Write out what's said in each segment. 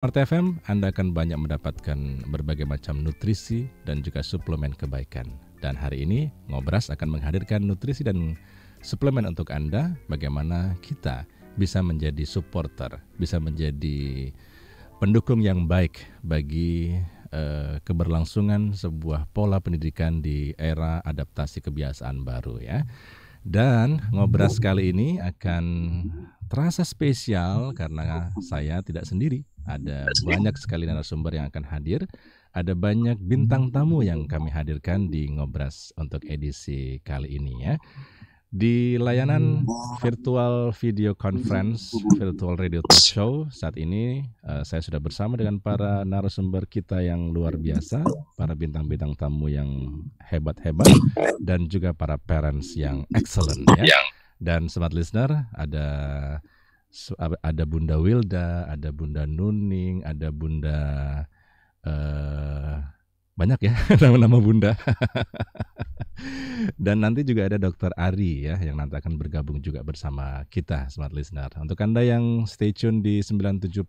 Smart FM, Anda akan banyak mendapatkan berbagai macam nutrisi dan juga suplemen kebaikan. Dan hari ini, Ngobras akan menghadirkan nutrisi dan suplemen untuk Anda, bagaimana kita bisa menjadi supporter, bisa menjadi pendukung yang baik bagi eh, keberlangsungan sebuah pola pendidikan di era adaptasi kebiasaan baru ya. Dan Ngobras kali ini akan terasa spesial karena saya tidak sendiri ada banyak sekali narasumber yang akan hadir. Ada banyak bintang tamu yang kami hadirkan di Ngobras untuk edisi kali ini ya. Di layanan virtual video conference, virtual radio talk show saat ini uh, saya sudah bersama dengan para narasumber kita yang luar biasa, para bintang-bintang tamu yang hebat-hebat dan juga para parents yang excellent ya. Dan smart listener ada ada Bunda Wilda, ada Bunda Nuning, ada Bunda eh, banyak ya nama-nama Bunda. Dan nanti juga ada Dokter Ari ya yang nanti akan bergabung juga bersama kita Smart Listener. Untuk Anda yang stay tune di 97.8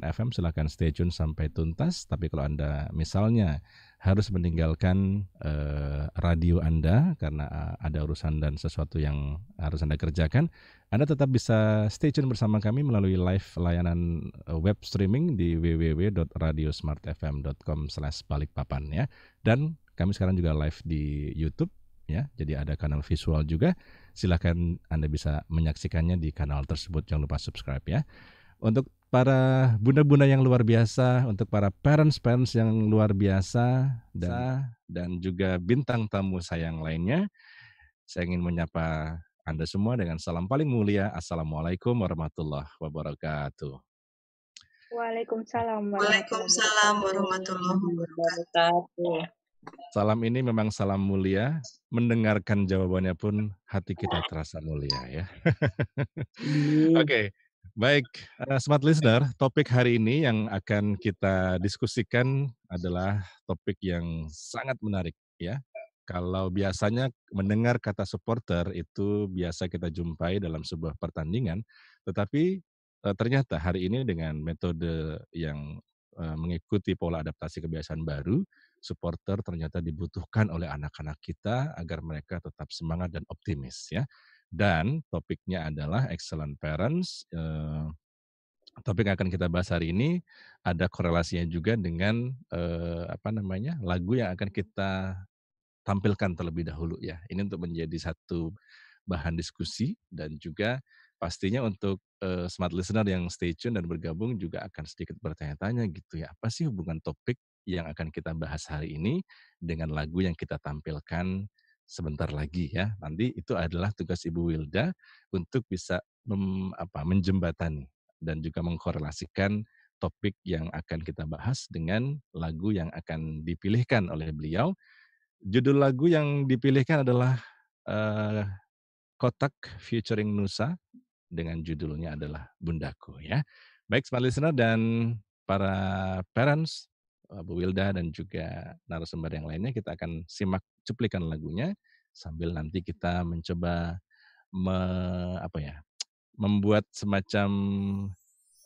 FM silahkan stay tune sampai tuntas. Tapi kalau Anda misalnya harus meninggalkan uh, radio Anda karena uh, ada urusan dan sesuatu yang harus Anda kerjakan. Anda tetap bisa stay tune bersama kami melalui live layanan eh, web streaming di www.radiosmartfm.com balikpapan ya. Dan kami sekarang juga live di YouTube ya. Jadi ada kanal visual juga. Silahkan Anda bisa menyaksikannya di kanal tersebut. Jangan lupa subscribe ya. Untuk para bunda-bunda yang luar biasa, untuk para parents-parents yang luar biasa, dan, dan juga bintang tamu sayang lainnya. Saya ingin menyapa Anda semua dengan salam paling mulia. Assalamualaikum warahmatullahi wabarakatuh. Waalaikumsalam. Waalaikumsalam warahmatullahi wabarakatuh. Salam ini memang salam mulia. Mendengarkan jawabannya pun hati kita terasa mulia ya. Oke, okay. Baik, eh, smart listener, topik hari ini yang akan kita diskusikan adalah topik yang sangat menarik ya. Kalau biasanya mendengar kata supporter itu biasa kita jumpai dalam sebuah pertandingan, tetapi eh, ternyata hari ini dengan metode yang eh, mengikuti pola adaptasi kebiasaan baru, supporter ternyata dibutuhkan oleh anak-anak kita agar mereka tetap semangat dan optimis ya. Dan topiknya adalah excellent parents. Eh, topik yang akan kita bahas hari ini ada korelasinya juga dengan eh, apa namanya lagu yang akan kita tampilkan terlebih dahulu ya. Ini untuk menjadi satu bahan diskusi dan juga pastinya untuk eh, smart listener yang stay tune dan bergabung juga akan sedikit bertanya-tanya gitu ya. Apa sih hubungan topik yang akan kita bahas hari ini dengan lagu yang kita tampilkan sebentar lagi ya. Nanti itu adalah tugas Ibu Wilda untuk bisa mem, apa, menjembatani dan juga mengkorelasikan topik yang akan kita bahas dengan lagu yang akan dipilihkan oleh beliau. Judul lagu yang dipilihkan adalah uh, Kotak featuring Nusa dengan judulnya adalah Bundaku ya. Baik smart listener dan para parents, Bu Wilda dan juga narasumber yang lainnya kita akan simak cuplikan lagunya sambil nanti kita mencoba me, apa ya membuat semacam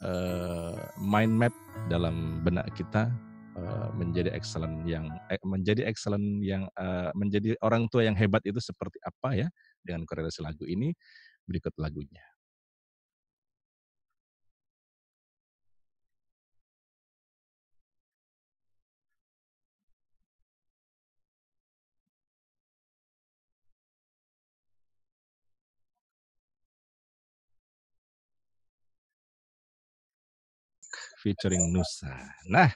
uh, mind map dalam benak kita uh, menjadi excellent yang eh, menjadi excellent yang uh, menjadi orang tua yang hebat itu seperti apa ya dengan korelasi lagu ini berikut lagunya. featuring Nusa. Nah,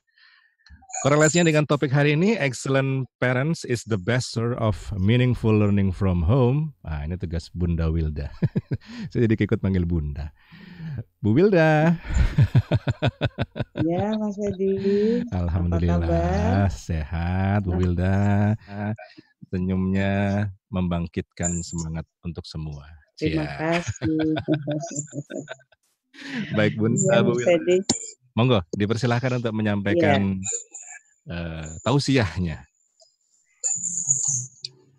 korelasinya dengan topik hari ini, excellent parents is the best source of meaningful learning from home. Nah, ini tugas Bunda Wilda. Saya jadi ikut manggil Bunda. Bu Wilda. ya, Mas Edi. Alhamdulillah sehat Bu Wilda. Senyumnya membangkitkan semangat untuk semua. Terima kasih. Baik Bunda, ya, Bu Wilda. Monggo, dipersilahkan untuk menyampaikan ya. uh, tausiahnya.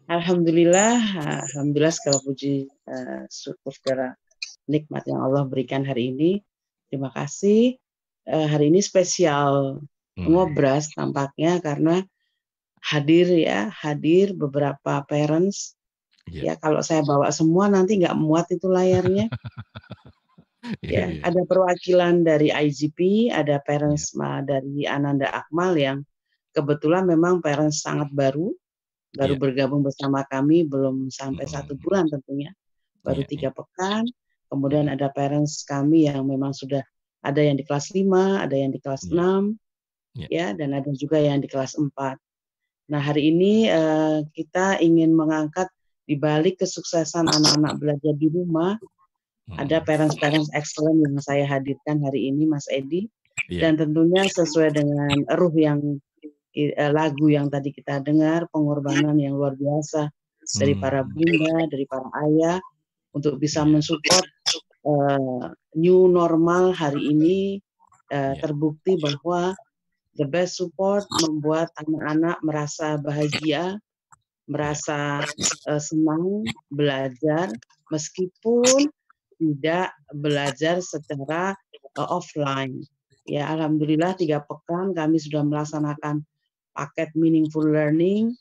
Alhamdulillah, alhamdulillah segala puji uh, syukur segala nikmat yang Allah berikan hari ini. Terima kasih. Uh, hari ini spesial hmm. ngobras tampaknya karena hadir ya, hadir beberapa parents. Yeah. Ya kalau saya bawa semua nanti nggak muat itu layarnya. Iya, ya, yeah. ada perwakilan dari IGP, ada iya. parents yeah. dari Ananda Akmal yang kebetulan memang parents sangat baru, baru yeah. bergabung bersama kami belum sampai mm. satu hmm. bulan tentunya, baru yeah. Iya. tiga pekan. Kemudian ada parents kami yang memang sudah ada yang di kelas 5, ada yang di kelas yeah. 6, yeah. ya, dan ada juga yang di kelas 4. Nah hari ini uh, kita ingin mengangkat di balik kesuksesan anak-anak belajar di rumah ada hmm. parents-parents excellent yang saya hadirkan hari ini, Mas Edi. Yeah. Dan tentunya sesuai dengan ruh yang eh, lagu yang tadi kita dengar, pengorbanan yang luar biasa dari hmm. para bunda, dari para ayah untuk bisa iya. mensupport uh, new normal hari ini uh, terbukti bahwa the best support membuat anak-anak merasa bahagia, merasa uh, senang belajar meskipun tidak belajar secara uh, offline. Ya, alhamdulillah tiga pekan kami sudah melaksanakan paket meaningful learning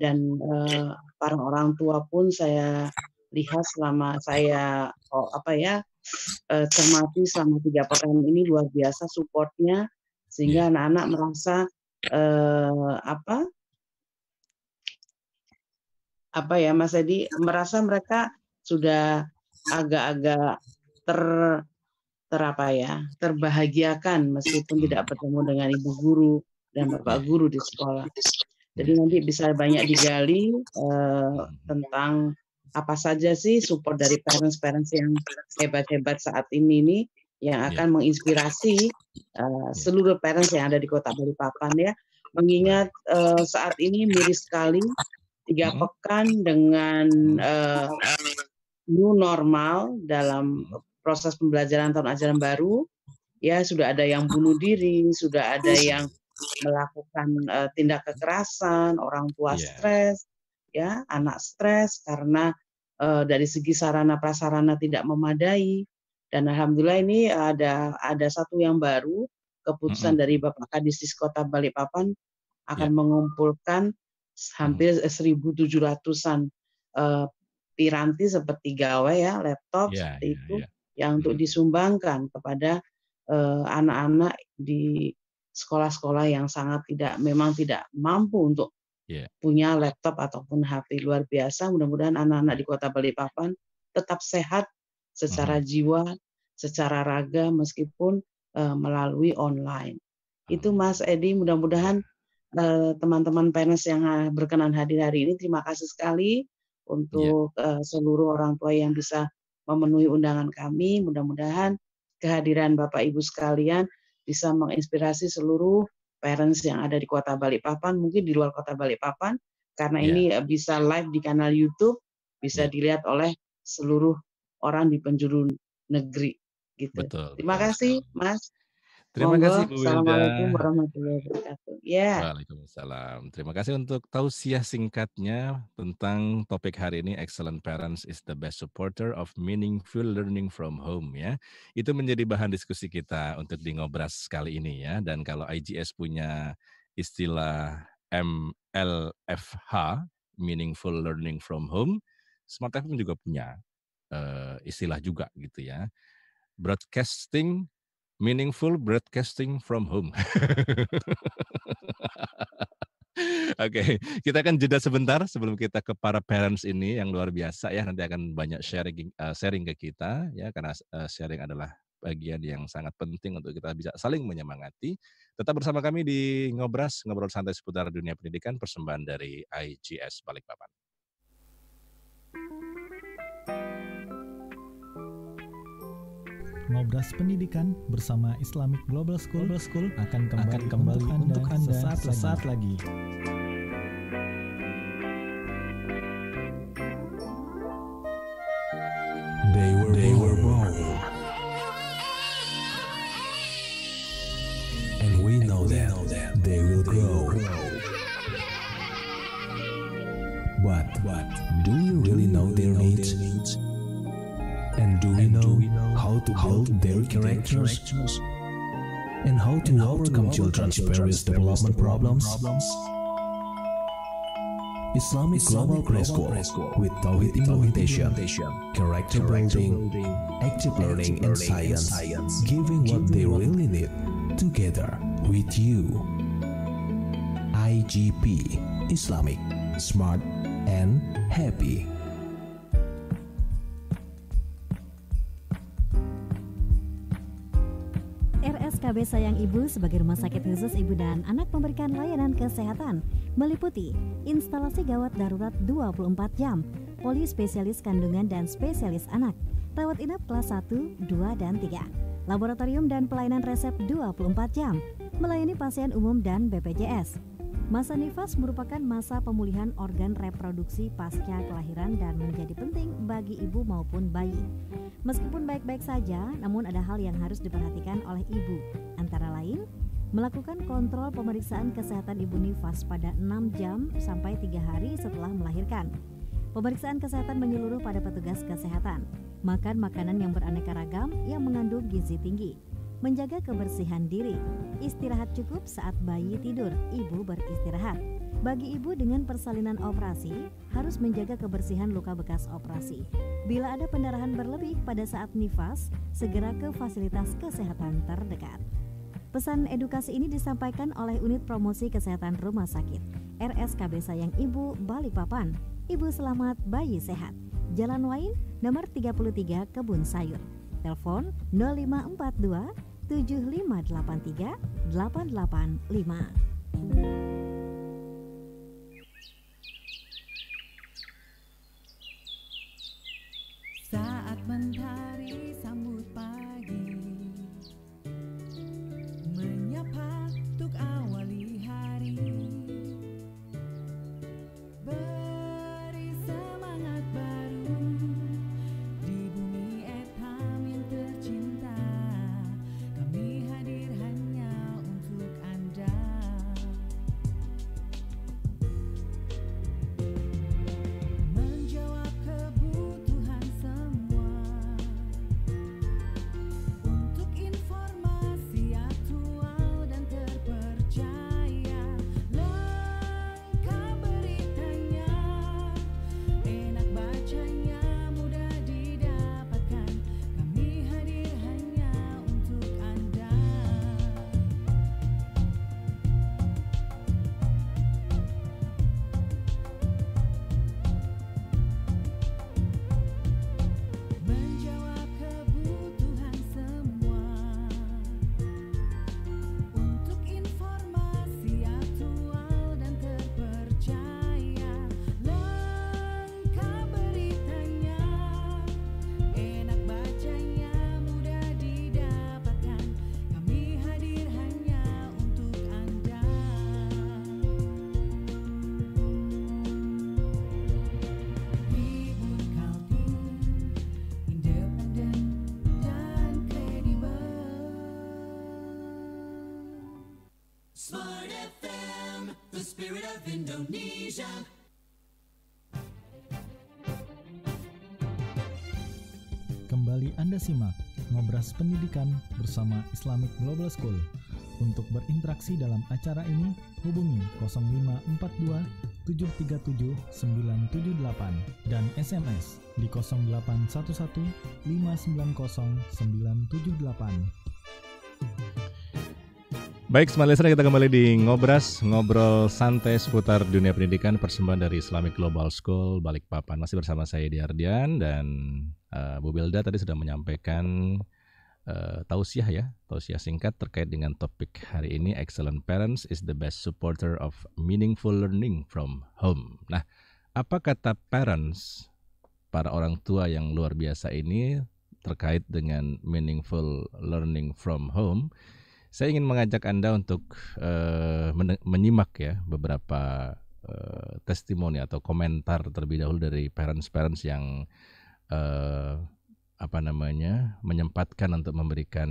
dan uh, para orang tua pun saya lihat selama saya oh, apa ya uh, cermati selama tiga pekan ini luar biasa supportnya sehingga iya. anak-anak merasa uh, apa apa ya Mas Edi merasa mereka sudah agak-agak ter ter apa ya terbahagiakan meskipun tidak bertemu dengan ibu guru dan bapak guru di sekolah. Jadi nanti bisa banyak digali eh, tentang apa saja sih support dari parents-parents yang hebat-hebat saat ini ini yang iya. akan menginspirasi uh, seluruh parents yang ada di Kota Balikpapan ya. Mengingat uh, saat ini miris sekali tiga mhm. pekan dengan eh, new normal dalam proses pembelajaran tahun ajaran baru ya sudah ada yang bunuh diri, sudah ada yang melakukan uh, tindak kekerasan, orang tua yeah. stres, ya anak stres karena uh, dari segi sarana prasarana tidak memadai dan alhamdulillah ini ada ada satu yang baru keputusan mm -hmm. dari Bapak Kadis Kota Balikpapan akan yeah. mengumpulkan hampir 1.700an mm. uh, eh, piranti seperti gawai ya laptop yeah, seperti yeah, itu yeah. yang untuk hmm. disumbangkan kepada anak-anak uh, di sekolah-sekolah yang sangat tidak memang tidak mampu untuk yeah. punya laptop ataupun HP luar biasa mudah-mudahan anak-anak di kota Balikpapan tetap sehat secara hmm. jiwa secara raga meskipun uh, melalui online hmm. itu Mas Edi mudah-mudahan iya. teman-teman PNS yang berkenan hadir hari ini. Terima kasih sekali untuk yeah. Iya. uh, seluruh orang tua yang bisa memenuhi undangan kami. Mudah-mudahan kehadiran Bapak Ibu sekalian bisa menginspirasi seluruh parents yang ada di Kota Balikpapan, mungkin di luar Kota Balikpapan, karena yeah. ini eh, bisa live di kanal YouTube, bisa yeah. dilihat oleh seluruh orang di penjuru negeri. Gitu. Betul. Terima betul. kasih, Mas. Terima Monggo. kasih Bu Wilda. Assalamualaikum warahmatullahi wabarakatuh. Ya. Waalaikumsalam. Terima kasih untuk tausiah singkatnya tentang topik hari ini excellent parents is the best supporter of meaningful learning from home ya. Itu menjadi bahan diskusi kita untuk di ngobras kali ini ya dan kalau IGS punya istilah MLFH meaningful learning from home, Smart FM juga punya uh, istilah juga gitu ya. Broadcasting Meaningful broadcasting from home. Oke, okay. kita akan jeda sebentar sebelum kita ke para parents ini yang luar biasa ya nanti akan banyak sharing eh, sharing ke kita ya karena eh, sharing adalah bagian yang sangat penting untuk kita bisa saling menyemangati. Tetap bersama kami di Ngobras, ngobrol santai seputar dunia pendidikan persembahan dari IGS Balikpapan. Ngobras Pendidikan bersama Islamic Global School, Global School akan kembali, akan kembali untuk, anda untuk Anda sesaat, sesaat lagi. lagi. They were, they were born. And we know and that, that they will they grow. grow. But, but do you really know their needs? Their needs? And do we, and know, do we know how to how build, to their, build characters? characters? And how to and how overcome to children's various development problems? problems? Islamic, Islamic Global Grade School with Tawhid implementation, implementation, character, character building, building, active learning, learning and science, giving, giving what they really need together with you. IGP Islamic Smart and Happy. RHB Sayang Ibu sebagai rumah sakit khusus ibu dan anak memberikan layanan kesehatan meliputi instalasi gawat darurat 24 jam, poli spesialis kandungan dan spesialis anak, rawat inap kelas 1, 2, dan 3, laboratorium dan pelayanan resep 24 jam, melayani pasien umum dan BPJS, Masa nifas merupakan masa pemulihan organ reproduksi pasca kelahiran dan menjadi penting bagi ibu maupun bayi. Meskipun baik-baik saja, namun ada hal yang harus diperhatikan oleh ibu, antara lain melakukan kontrol pemeriksaan kesehatan ibu nifas pada 6 jam sampai 3 hari setelah melahirkan. Pemeriksaan kesehatan menyeluruh pada petugas kesehatan. Makan makanan yang beraneka ragam yang mengandung gizi tinggi menjaga kebersihan diri. Istirahat cukup saat bayi tidur, ibu beristirahat. Bagi ibu dengan persalinan operasi, harus menjaga kebersihan luka bekas operasi. Bila ada pendarahan berlebih pada saat nifas, segera ke fasilitas kesehatan terdekat. Pesan edukasi ini disampaikan oleh Unit Promosi Kesehatan Rumah Sakit RSKB Sayang Ibu Balikpapan. Ibu selamat, bayi sehat. Jalan Wain, nomor 33 Kebun Sayur. Telepon 0542 7583 885. Indonesia. Kembali Anda simak Ngobras Pendidikan bersama Islamic Global School. Untuk berinteraksi dalam acara ini, hubungi 0542 737 978 dan SMS di 0811 590 978. Baik, semuanya listener kita kembali di Ngobras, ngobrol santai seputar dunia pendidikan persembahan dari Islamic Global School Balikpapan. Masih bersama saya di Ardian dan uh, Bu Belda tadi sudah menyampaikan uh, tausiah ya, tausiah singkat terkait dengan topik hari ini Excellent Parents is the best supporter of meaningful learning from home. Nah, apa kata parents para orang tua yang luar biasa ini terkait dengan meaningful learning from home? Saya ingin mengajak Anda untuk uh, eh, men menyimak ya beberapa uh, testimoni atau komentar terlebih dahulu dari parents-parents yang uh, apa namanya menyempatkan untuk memberikan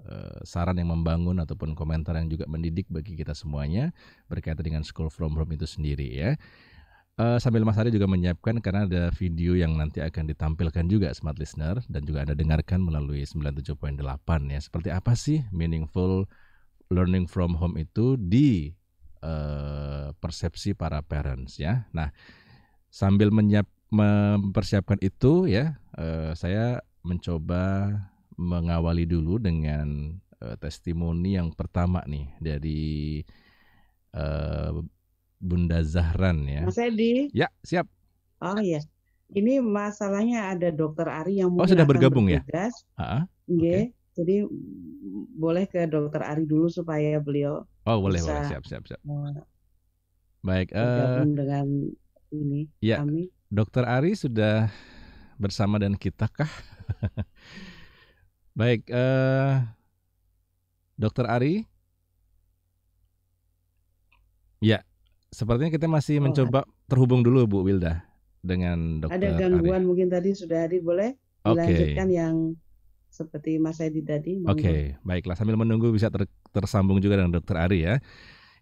uh, saran yang membangun ataupun komentar yang juga mendidik bagi kita semuanya berkaitan dengan school from home itu sendiri ya. Uh, sambil Mas Ari juga menyiapkan karena ada video yang nanti akan ditampilkan juga smart listener dan juga Anda dengarkan melalui 97.8 ya. Seperti apa sih meaningful learning from home itu di uh, persepsi para parents ya. Nah, sambil menyiap mempersiapkan itu ya, uh, saya mencoba mengawali dulu dengan uh, testimoni yang pertama nih dari Bunda Zahran ya. Mas Edi. Ya, siap. Oh iya. Ini masalahnya ada Dokter Ari yang mau. Oh, sudah bergabung ya? Heeh. Iya, okay. Jadi boleh ke Dokter Ari dulu supaya beliau Oh, boleh, bisa, boleh. Siap, siap, siap. Baik, uh, dengan ini ya, kami. Dokter Ari sudah bersama dan kita kah? Baik, eh Dokter Ari. Ya, Sepertinya kita masih oh, mencoba ada. terhubung dulu Bu Wilda dengan dokter. Ada gangguan Ari. mungkin tadi sudah hadir boleh dilanjutkan yang seperti Mas Edi tadi. Oke, okay. baiklah sambil menunggu bisa ter tersambung juga dengan dokter Ari ya.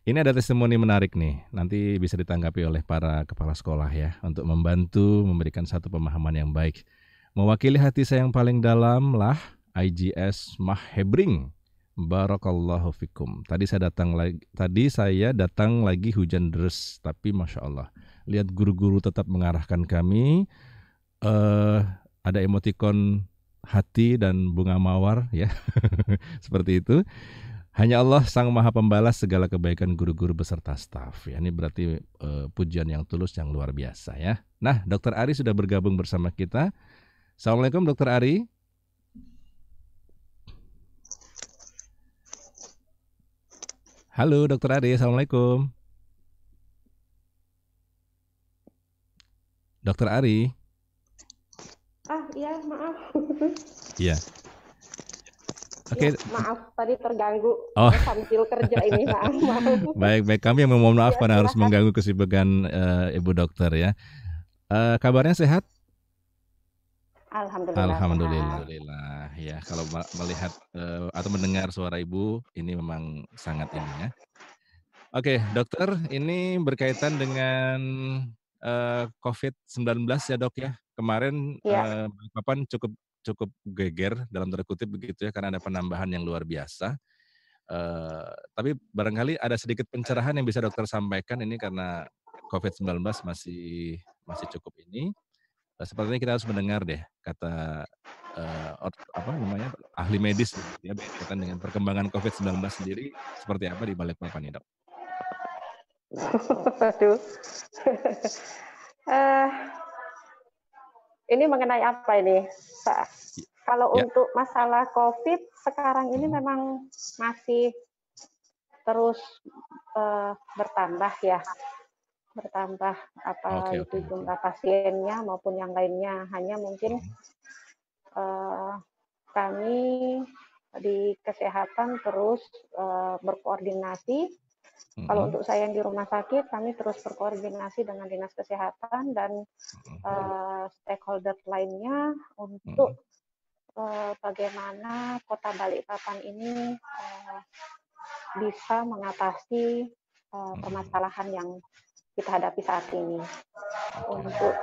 Ini ada testimoni menarik nih, nanti bisa ditanggapi oleh para kepala sekolah ya untuk membantu memberikan satu pemahaman yang baik. Mewakili hati saya yang paling dalam lah IGS Mah Barakallahu fikum. Tadi saya datang lagi tadi saya datang lagi hujan deras, tapi masya Allah. Lihat guru-guru tetap mengarahkan kami. Uh, ada emotikon hati dan bunga mawar ya. Seperti itu. Hanya Allah sang maha pembalas segala kebaikan guru-guru beserta staf. Ya, ini berarti uh, pujian yang tulus yang luar biasa ya. Nah, Dokter Ari sudah bergabung bersama kita. Assalamualaikum Dokter Ari. Halo Dokter Ade, Assalamualaikum. Dokter Ari. Ah, iya, maaf. Iya. Oke. Okay. Ya, maaf tadi terganggu oh. sambil kerja ini maaf. maaf. baik baik kami yang mohon maaf ya, karena harus mengganggu kesibukan uh, ibu dokter ya. Uh, kabarnya sehat? Alhamdulillah. Alhamdulillah. Alhamdulillah. Ya, kalau melihat uh, atau mendengar suara Ibu ini memang sangat ini ya. Oke, dokter, ini berkaitan dengan uh, eh, COVID-19 ya, Dok ya. Kemarin ya. Uh, cukup cukup geger dalam tanda kutip begitu ya karena ada penambahan yang luar biasa. Uh, tapi barangkali ada sedikit pencerahan yang bisa dokter sampaikan ini karena COVID-19 masih masih cukup ini Nah, sepertinya kita harus mendengar deh kata uh, apa namanya ahli medis ya berkaitan dengan perkembangan COVID-19 sendiri seperti apa di balik papan dok? Aduh. uh, eh, ini mengenai apa ini? Iya. Kalau ya. untuk masalah COVID sekarang ini hmm. memang masih terus uh, bertambah ya bertambah apa okay, itu okay, jumlah pasiennya maupun yang lainnya hanya mungkin uh, kami di kesehatan terus uh, berkoordinasi hmm Kalau untuk saya yang di rumah sakit, kami terus berkoordinasi dengan dinas kesehatan dan uh, stakeholder lainnya untuk hmm bagaimana kota Balikpapan ini bisa mengatasi hmm. permasalahan yang kita hadapi saat ini. Untuk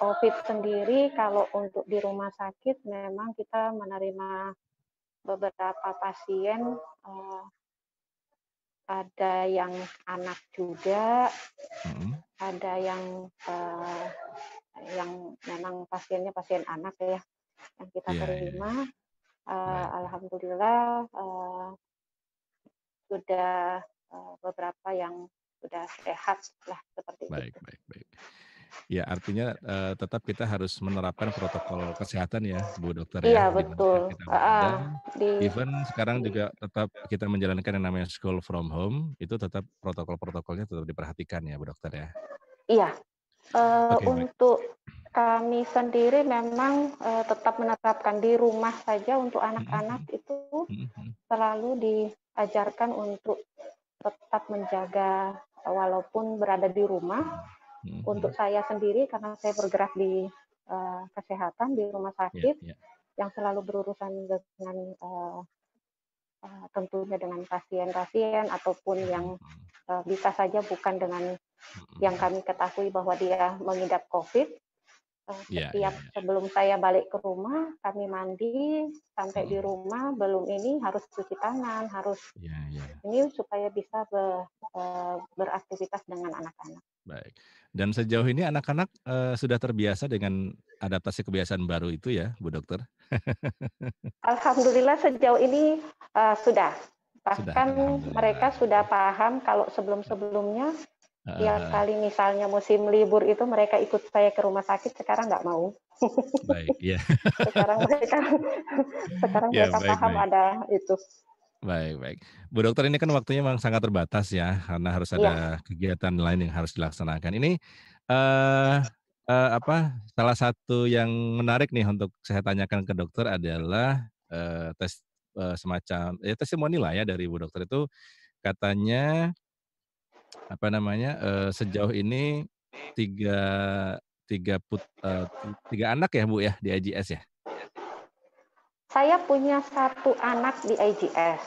COVID sendiri, kalau untuk di rumah sakit, memang kita menerima beberapa pasien, eh, ada yang anak juga, hmm. ada yang eh, yang memang pasiennya pasien anak ya, yang kita yeah, iya, iya. terima. Yeah. Uh, Alhamdulillah uh, sudah uh, beberapa yang udah sehat lah seperti baik, itu. Baik, baik, baik. Ya artinya uh, tetap kita harus menerapkan protokol kesehatan ya, Bu Dokter. Ya, iya ya, betul. uh, di, even sekarang hmm. juga tetap kita menjalankan yang namanya school from home itu tetap protokol-protokolnya tetap diperhatikan ya, Bu Dokter ya. Iya. Uh, eh, okay, untuk baik. kami sendiri memang uh, tetap menerapkan di rumah saja untuk hmm, hmm, anak-anak mm -hmm. itu selalu diajarkan untuk tetap menjaga walaupun berada di rumah. Hmm. Untuk saya sendiri karena saya bergerak di uh, kesehatan di rumah ya, sakit yeah, yeah. yang selalu berurusan dengan uh, tentunya dengan pasien-pasien ataupun mm-hmm. yang uh, bisa saja bukan dengan mm-hmm. yang kami ketahui bahwa dia mengidap COVID, Eh, iya, iya, setiap yeah, yeah, yeah. sebelum saya balik ke rumah kami mandi sampai hmm. di rumah belum ini harus cuci tangan harus yeah, yeah. ini supaya bisa be, eh, beraktivitas dengan anak-anak. Baik. Dan sejauh ini anak-anak uh, sudah terbiasa dengan adaptasi kebiasaan baru itu ya, Bu Dokter? Alhamdulillah sejauh ini uh, sudah. Bahkan sudah, mereka sudah paham kalau sebelum-sebelumnya Tiap kali misalnya musim libur itu mereka ikut saya ke rumah sakit sekarang nggak mau. Baik, ya. sekarang mereka sekarang ya, mereka baik, paham baik. ada itu. Baik, baik. Bu dokter ini kan waktunya memang sangat terbatas ya karena harus ada ya. kegiatan lain yang harus dilaksanakan. Ini uh, uh, apa salah satu yang menarik nih untuk saya tanyakan ke dokter adalah uh, tes uh, semacam ya testimoni lah ya dari Bu dokter itu katanya apa namanya uh, sejauh ini tiga tiga put uh, tiga anak ya bu ya di IGS ya? Saya punya satu anak di IGS,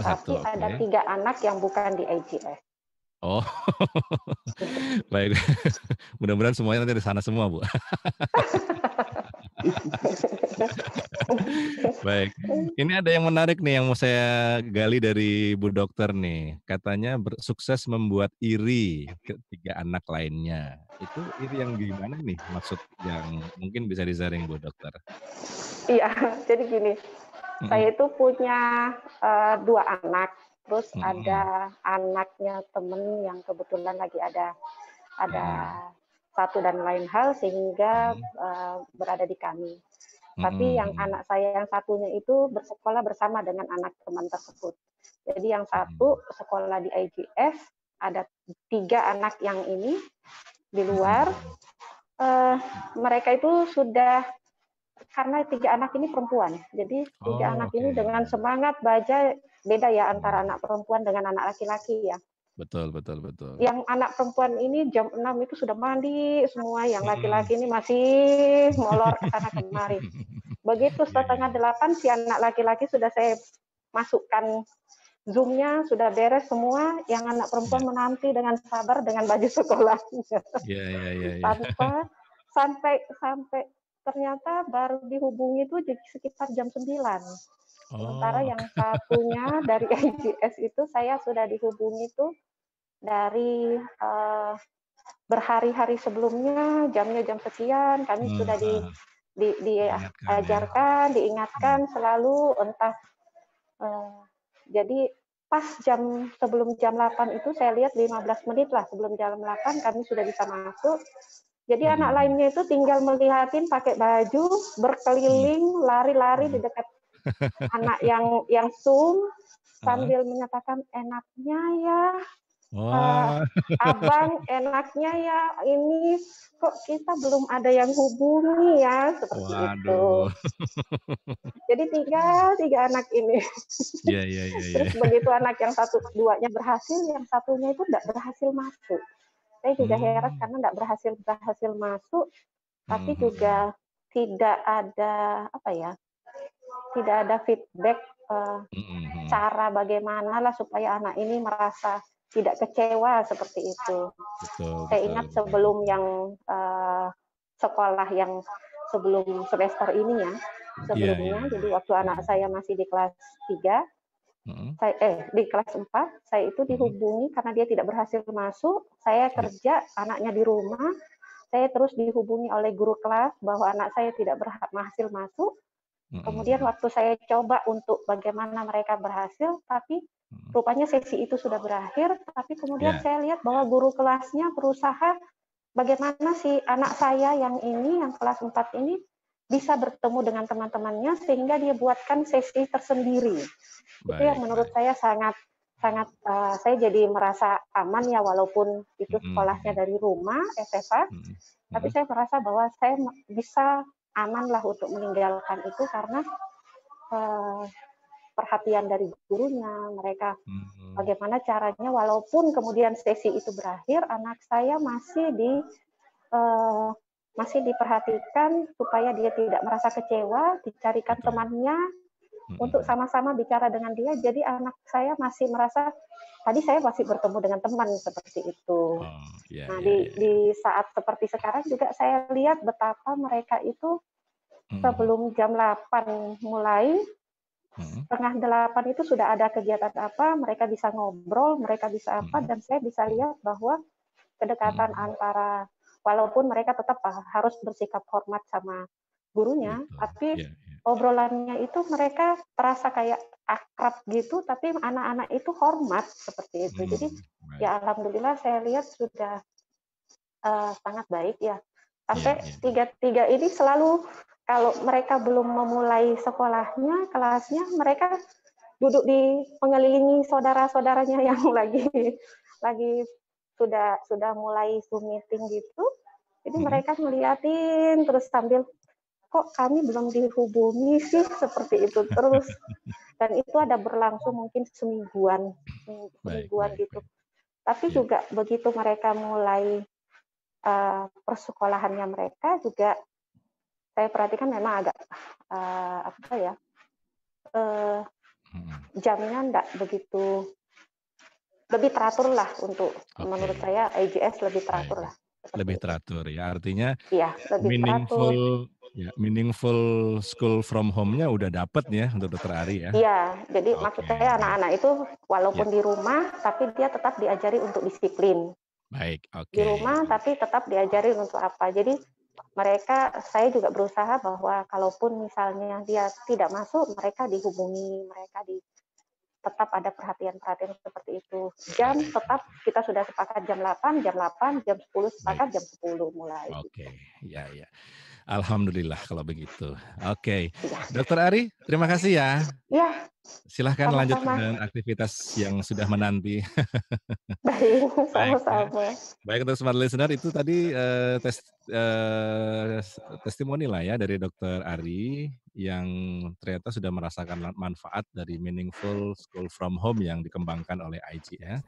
oh, tapi satu, ada tiga anak yang bukan di IGS. Oh, baik. Mudah-mudahan semuanya nanti di sana semua bu. Baik. Ini ada yang menarik nih yang mau saya gali dari Bu Dokter nih. Katanya sukses membuat iri ketiga anak lainnya. Itu iri yang gimana nih maksud yang mungkin bisa disaring Bu Dokter? Iya, jadi gini. hmm Saya itu punya uh, dua anak. Terus hmm ada anaknya temen yang kebetulan lagi ada ada satu dan lain hal sehingga uh, berada di kami. Tapi hmm. yang anak saya yang satunya itu bersekolah bersama dengan anak teman tersebut. Jadi yang satu hmm. sekolah di IGF, ada tiga anak yang ini di luar. Uh, mereka itu sudah karena tiga anak ini perempuan, jadi tiga oh, anak okay. ini dengan semangat baca beda ya antara anak perempuan dengan anak laki-laki ya. Betul, betul, betul. Yang anak perempuan ini jam 6 itu sudah mandi semua, yang hmm. laki-laki ini masih molor ke sana kemari. Begitu iya, setengah iya. delapan si anak laki-laki sudah saya masukkan Zoom-nya sudah beres semua, yang anak perempuan yeah. menanti dengan sabar dengan baju sekolahnya. Iya, iya, iya. yeah. Tanpa sampai sampai ternyata baru dihubungi itu sekitar jam 9. Sementara oh. yang satunya dari IGS itu saya sudah dihubungi tuh dari uh, berhari-hari sebelumnya jamnya jam sekian kami hmm. sudah di ah. di diajarkan, eh, ya. diingatkan hmm. selalu entah uh, jadi pas jam sebelum jam 8 itu saya lihat 15 menit lah sebelum jam 8 kami sudah bisa masuk. Jadi hmm. anak lainnya itu tinggal melihatin pakai baju, berkeliling, hmm. lari-lari di hmm. dekat anak yang yang sum sambil uh. menyatakan enaknya ya Wah. Uh, abang enaknya ya ini kok kita belum ada yang hubungi ya seperti Waduh. itu. Jadi tiga tiga anak ini. Iya, iya, iya, Terus begitu anak yang satu duanya berhasil, yang satunya itu tidak berhasil masuk. Saya juga hmm. heran karena tidak berhasil berhasil masuk, tapi hmm. juga tidak ada apa ya tidak ada feedback uh, mm-hmm. cara bagaimana lah supaya anak ini merasa tidak kecewa seperti itu. Betul, Saya betul. ingat sebelum yang uh, sekolah yang sebelum semester ini ya iya, sebelumnya yeah, yeah. jadi iya. waktu anak mm-hmm. saya masih di kelas 3 mm-hmm. saya eh di kelas 4 saya itu mm-hmm. dihubungi mm-hmm. karena dia tidak berhasil masuk saya iya. kerja yes. anaknya di rumah saya terus dihubungi oleh guru kelas bahwa anak saya tidak berhasil masuk Kemudian waktu saya coba untuk bagaimana mereka berhasil, tapi rupanya sesi itu sudah berakhir, tapi kemudian yeah. saya lihat bahwa guru kelasnya berusaha bagaimana si anak saya yang ini, yang kelas 4 ini, bisa bertemu dengan teman-temannya sehingga dia buatkan sesi tersendiri. Baik, itu yang menurut baik. saya sangat sangat uh, saya jadi merasa aman ya walaupun itu sekolahnya mm -hmm. dari rumah SFA, mm -hmm. tapi saya merasa bahwa saya bisa aman lah untuk meninggalkan itu karena uh, perhatian dari gurunya mereka hmm. bagaimana caranya walaupun kemudian sesi itu berakhir anak saya masih di uh, masih diperhatikan supaya dia tidak merasa kecewa dicarikan temannya hmm. untuk sama-sama bicara dengan dia jadi anak saya masih merasa tadi saya masih bertemu dengan teman seperti itu. Oh, yeah, nah yeah, di yeah. di saat seperti sekarang juga saya lihat betapa mereka itu hmm. sebelum jam 8 mulai hmm. setengah delapan itu sudah ada kegiatan apa mereka bisa ngobrol mereka bisa apa hmm. dan saya bisa lihat bahwa kedekatan hmm. antara walaupun mereka tetap harus bersikap hormat sama gurunya tapi yeah iya obrolannya itu mereka terasa kayak akrab gitu, tapi anak-anak itu hormat seperti itu. Hmm. Jadi ya alhamdulillah saya lihat sudah uh, sangat baik ya. Sampai yeah, yeah. tiga-tiga ini selalu kalau mereka belum memulai sekolahnya, kelasnya mereka duduk di mengelilingi saudara-saudaranya yang lagi lagi sudah sudah mulai zoom meeting gitu. Jadi hmm. mereka ngeliatin terus sambil kok kami belum dihubungi sih seperti itu terus dan itu ada berlangsung mungkin semingguan semingguan baik, gitu baik, tapi ya. juga begitu mereka mulai uh, persekolahannya mereka juga saya perhatikan memang agak uh, apa ya uh, eh, jamnya enggak begitu lebih teratur lah untuk okay. menurut saya IGS lebih teratur lah lebih teratur ya artinya ya, lebih meaningful teratur. Ya, meaningful school from home-nya udah dapet ya untuk dokter Ari ya. Iya, jadi okay. maksud saya anak-anak itu walaupun ya. di rumah tapi dia tetap diajari untuk disiplin. Baik, oke. Okay. Di rumah tapi tetap diajari untuk apa. Jadi mereka saya juga berusaha bahwa kalaupun misalnya dia tidak masuk, mereka dihubungi, mereka di tetap ada perhatian-perhatian seperti itu. Jam tetap kita sudah sepakat jam 8, jam 8, jam 10 sepakat jam 10 mulai. Oke, okay. ya ya. Alhamdulillah kalau begitu. Oke, okay. Iya. Dokter Ari, terima kasih ya. Ya. Silahkan sama-sama. lanjut dengan aktivitas yang sudah menanti. Baik, ya. sama-sama. Baik, untuk smart listener itu tadi uh, tes, uh, testimoni lah ya dari Dokter Ari yang ternyata sudah merasakan manfaat dari meaningful school from home yang dikembangkan oleh IG ya.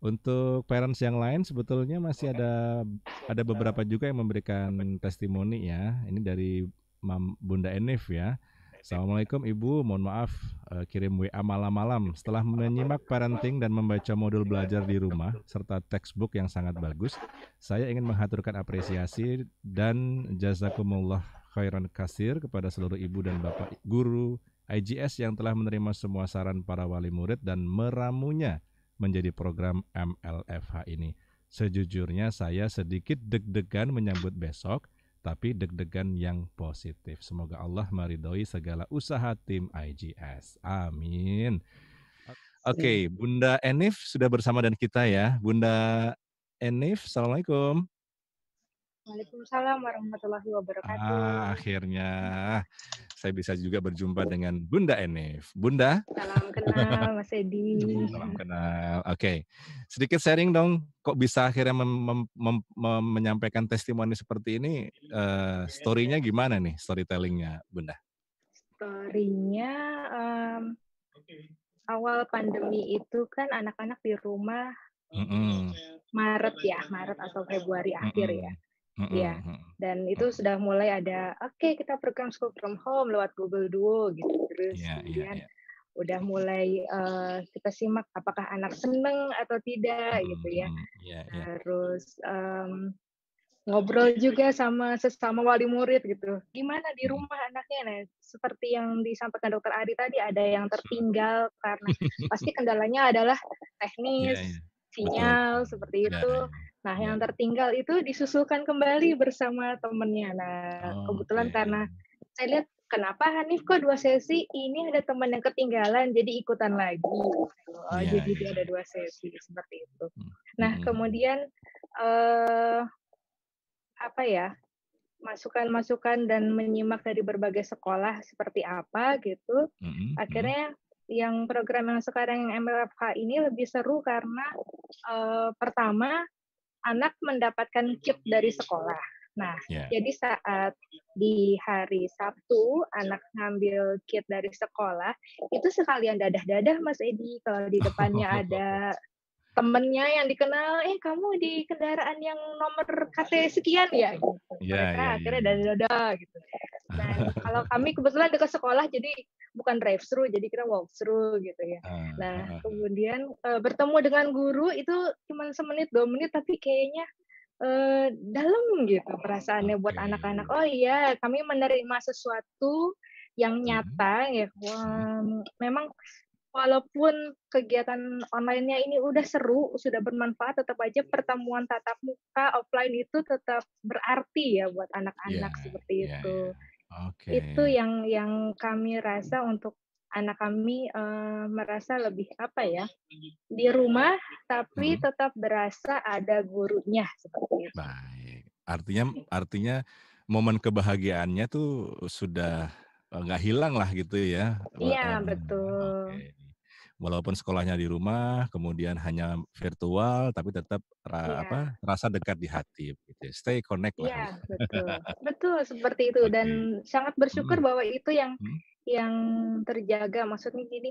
Untuk parents yang lain sebetulnya masih ada ada beberapa juga yang memberikan testimoni ya. Ini dari Mam Bunda Enif ya. Assalamualaikum Ibu, mohon maaf uh, kirim WA malam-malam. Setelah menyimak parenting dan membaca modul iya, belajar di rumah serta textbook yang sangat bagus, saya ingin menghaturkan apresiasi dan jazakumullah khairan kasir kepada seluruh ibu dan bapak guru IGS yang telah menerima semua saran para wali murid dan meramunya menjadi program MLFH ini. Sejujurnya saya sedikit deg-degan menyambut besok, tapi deg-degan yang positif. Semoga Allah meridhoi segala usaha tim IGS. Amin. Oke, okay, iya. Bunda Enif sudah bersama dengan kita ya. Bunda Enif, Assalamualaikum. Waalaikumsalam warahmatullahi wabarakatuh. Ah, akhirnya hmm. saya bisa juga berjumpa iya. dengan Bunda Enif. Bunda. Salam kenal Mas Edi. Hmm, salam kenal. Oke. Okay. Sedikit sharing dong, kok bisa akhirnya mem mem mem mem menyampaikan testimoni seperti ini? Uh, story-nya gimana nih, storytellingnya Bunda? Story-nya um, awal pandemi itu kan anak-anak di rumah mm -mm. Maret ya, Maret atau Februari mm -mm. akhir ya. Mm-hmm. Ya, dan itu sudah mulai ada, oke okay, kita program school from home lewat Google Duo gitu terus yeah, iya, kemudian yeah, udah mulai uh, kita simak apakah anak seneng atau tidak mm, gitu ya, hmm, yeah, yeah. terus um, ngobrol juga sama sesama wali murid gitu, gimana di hmm. rumah anaknya nah seperti yang disampaikan dokter Ari tadi ada yang tertinggal karena pasti kendalanya adalah iya, teknis, yeah, yeah. sinyal Betul. seperti itu. Yeah, Nah, iya, yang iya. tertinggal itu disusulkan kembali bersama temennya. Nah, kebetulan okay. karena saya lihat kenapa Hanif kok dua sesi, ini ada teman yang ketinggalan, jadi ikutan lagi. Oh, yeah, jadi dia ada dua sesi seperti itu. Hmm, nah, hmm. kemudian eh, apa ya? masukan-masukan dan menyimak dari berbagai sekolah seperti apa gitu. Hmm, Akhirnya yang program yang sekarang yang MLFH ini lebih seru karena uh, pertama anak mendapatkan kit dari sekolah. Nah, yeah. jadi saat di hari Sabtu anak ngambil kit dari sekolah, itu sekalian dadah-dadah Mas Edi kalau di depannya ada temennya yang dikenal, eh kamu di kendaraan yang nomor KT sekian ya, gitu. Yeah, Mereka yeah, ya. akhirnya yeah. dadah-dadah gitu. Nah, kalau kami kebetulan dekat sekolah, jadi bukan drive through jadi kita walk through gitu ya. Ah, nah ah, ah, kemudian uh, bertemu dengan guru itu cuma semenit dua menit tapi kayaknya uh, dalam gitu perasaannya buat anak-anak. Oh iya kami menerima sesuatu yang hmm. nyata ya. Wow, hmm. memang walaupun kegiatan online-nya ini udah seru, sudah bermanfaat, tetap aja pertemuan tatap muka offline itu tetap berarti ya buat anak-anak yeah, seperti yeah, itu. Yeah. Oke. Itu yang yang kami rasa untuk anak kami uh, merasa lebih apa ya di rumah tapi hmm. tetap berasa ada gurunya seperti itu. Baik. Artinya artinya momen kebahagiaannya tuh sudah eh, nggak hilang lah gitu ya. Iya, eh, betul. Okay walaupun sekolahnya di rumah, kemudian hanya virtual, tapi tetap ra, yeah. apa rasa dekat di hati. Ya. Stay connected. Yeah, iya, betul, betul seperti itu. Okay. Dan sangat bersyukur hmm. bahwa itu yang hmm. yang terjaga. Maksudnya jadi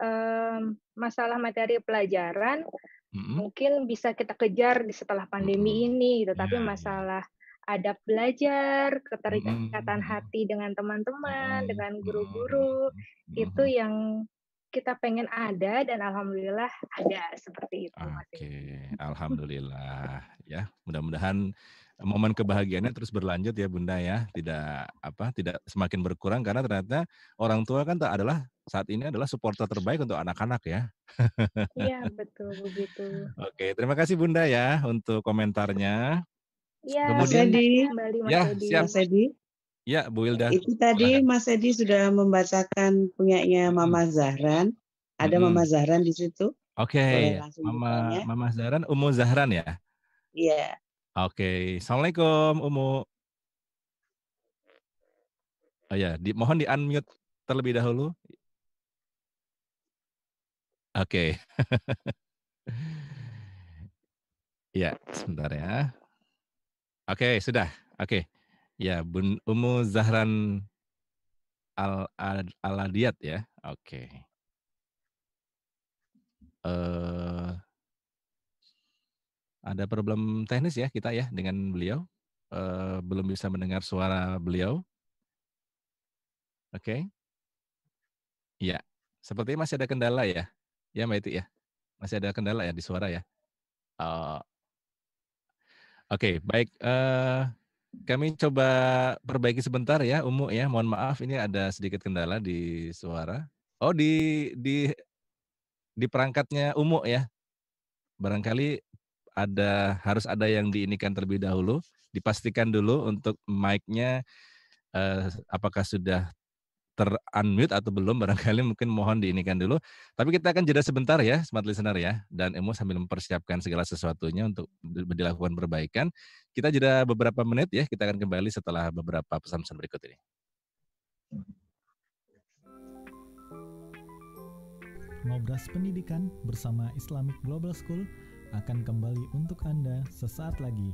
um, mmm, masalah materi pelajaran hmm. mungkin bisa kita kejar di setelah pandemi hmm. ini, tetapi gitu. yeah. Iya. masalah adab belajar, keterikatan -hmm. hati dengan teman-teman, -hmm. dengan guru-guru, -hmm. itu hmm. yang kita pengen ada dan alhamdulillah ada seperti itu. Oke, okay. alhamdulillah ya. Mudah-mudahan momen kebahagiaannya terus berlanjut ya Bunda ya. Tidak apa tidak semakin berkurang karena ternyata orang tua kan adalah saat ini adalah supporter terbaik untuk anak-anak ya. Iya, betul begitu. Oke, okay. terima kasih Bunda ya untuk komentarnya. Iya, Kemudian, Sedi. Kembali ya, siap. Sedi. Ya, Bu Wilda. Itu tadi Mas Edi sudah membacakan punyanya Mama Zahran. Ada hmm. Mama Zahran di situ. Oke, okay. Ya. Mama Mama Zahran, Umu Zahran ya? Iya. Oke, okay. Assalamualaikum Umu. Oh ya, di, mohon di unmute terlebih dahulu. Oke. Okay. ya, sebentar ya. Oke, okay, sudah. Oke. Okay. Ya, Bun Umu Zahran Al Aladiat ya. Oke. Okay. Uh, eh, ada problem teknis ya kita ya dengan beliau. Uh, belum bisa mendengar suara beliau. Oke. Okay. Ya, seperti masih ada kendala ya. Ya Mbak Iti ya. Masih ada kendala ya di suara ya. Uh, Oke, okay, baik. Uh, kami coba perbaiki sebentar ya, Umu ya. Mohon maaf ini ada sedikit kendala di suara. Oh, di di di perangkatnya Umu ya. Barangkali ada harus ada yang diinikan terlebih dahulu. Dipastikan dulu untuk mic-nya eh, apakah sudah terunmute atau belum barangkali mungkin mohon diinikan dulu. Tapi kita akan jeda sebentar ya smart listener ya dan Emo sambil mempersiapkan segala sesuatunya untuk dilakukan perbaikan. Kita jeda beberapa menit ya, kita akan kembali setelah beberapa pesan-pesan berikut ini. Ngobras Pendidikan bersama Islamic Global School akan kembali untuk Anda sesaat lagi.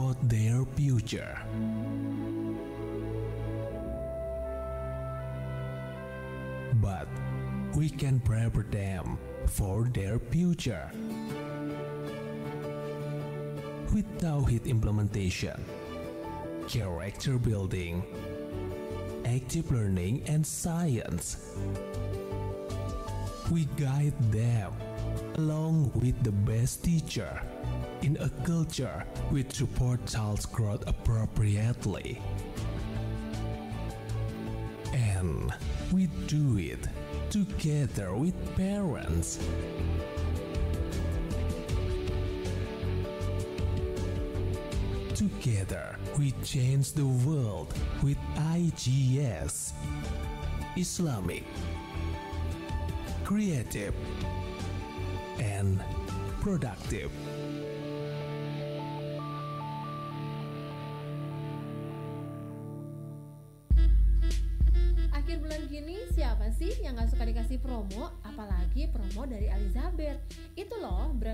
about their future. But we can prepare them for their future with hit implementation, character building, active learning and science. We guide them along with the best teacher in a culture which supports child's growth appropriately. And we do it together with parents. Together, we change the world with IGS Islamic, Creative, and Productive.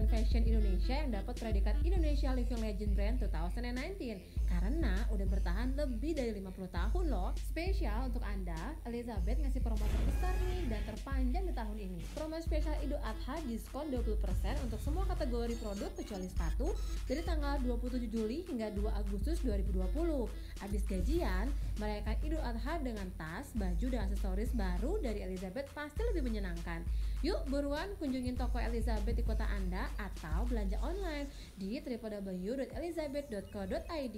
fashion Indonesia yang dapat predikat Indonesia Living Legend Brand 2019 karena udah bertahan lebih dari 50 tahun loh. Spesial untuk Anda, Elizabeth ngasih promo terbesar nih dan terpanjang di tahun ini. Promo spesial Idul Adha diskon 20% untuk semua kategori produk kecuali sepatu dari tanggal 27 Juli hingga 2 Agustus 2020. Abis gajian, merayakan Idul Adha dengan tas, baju, dan aksesoris baru dari Elizabeth pasti lebih menyenangkan. Yuk buruan kunjungi toko Elizabeth di kota Anda atau belanja online di www.elizabeth.co.id.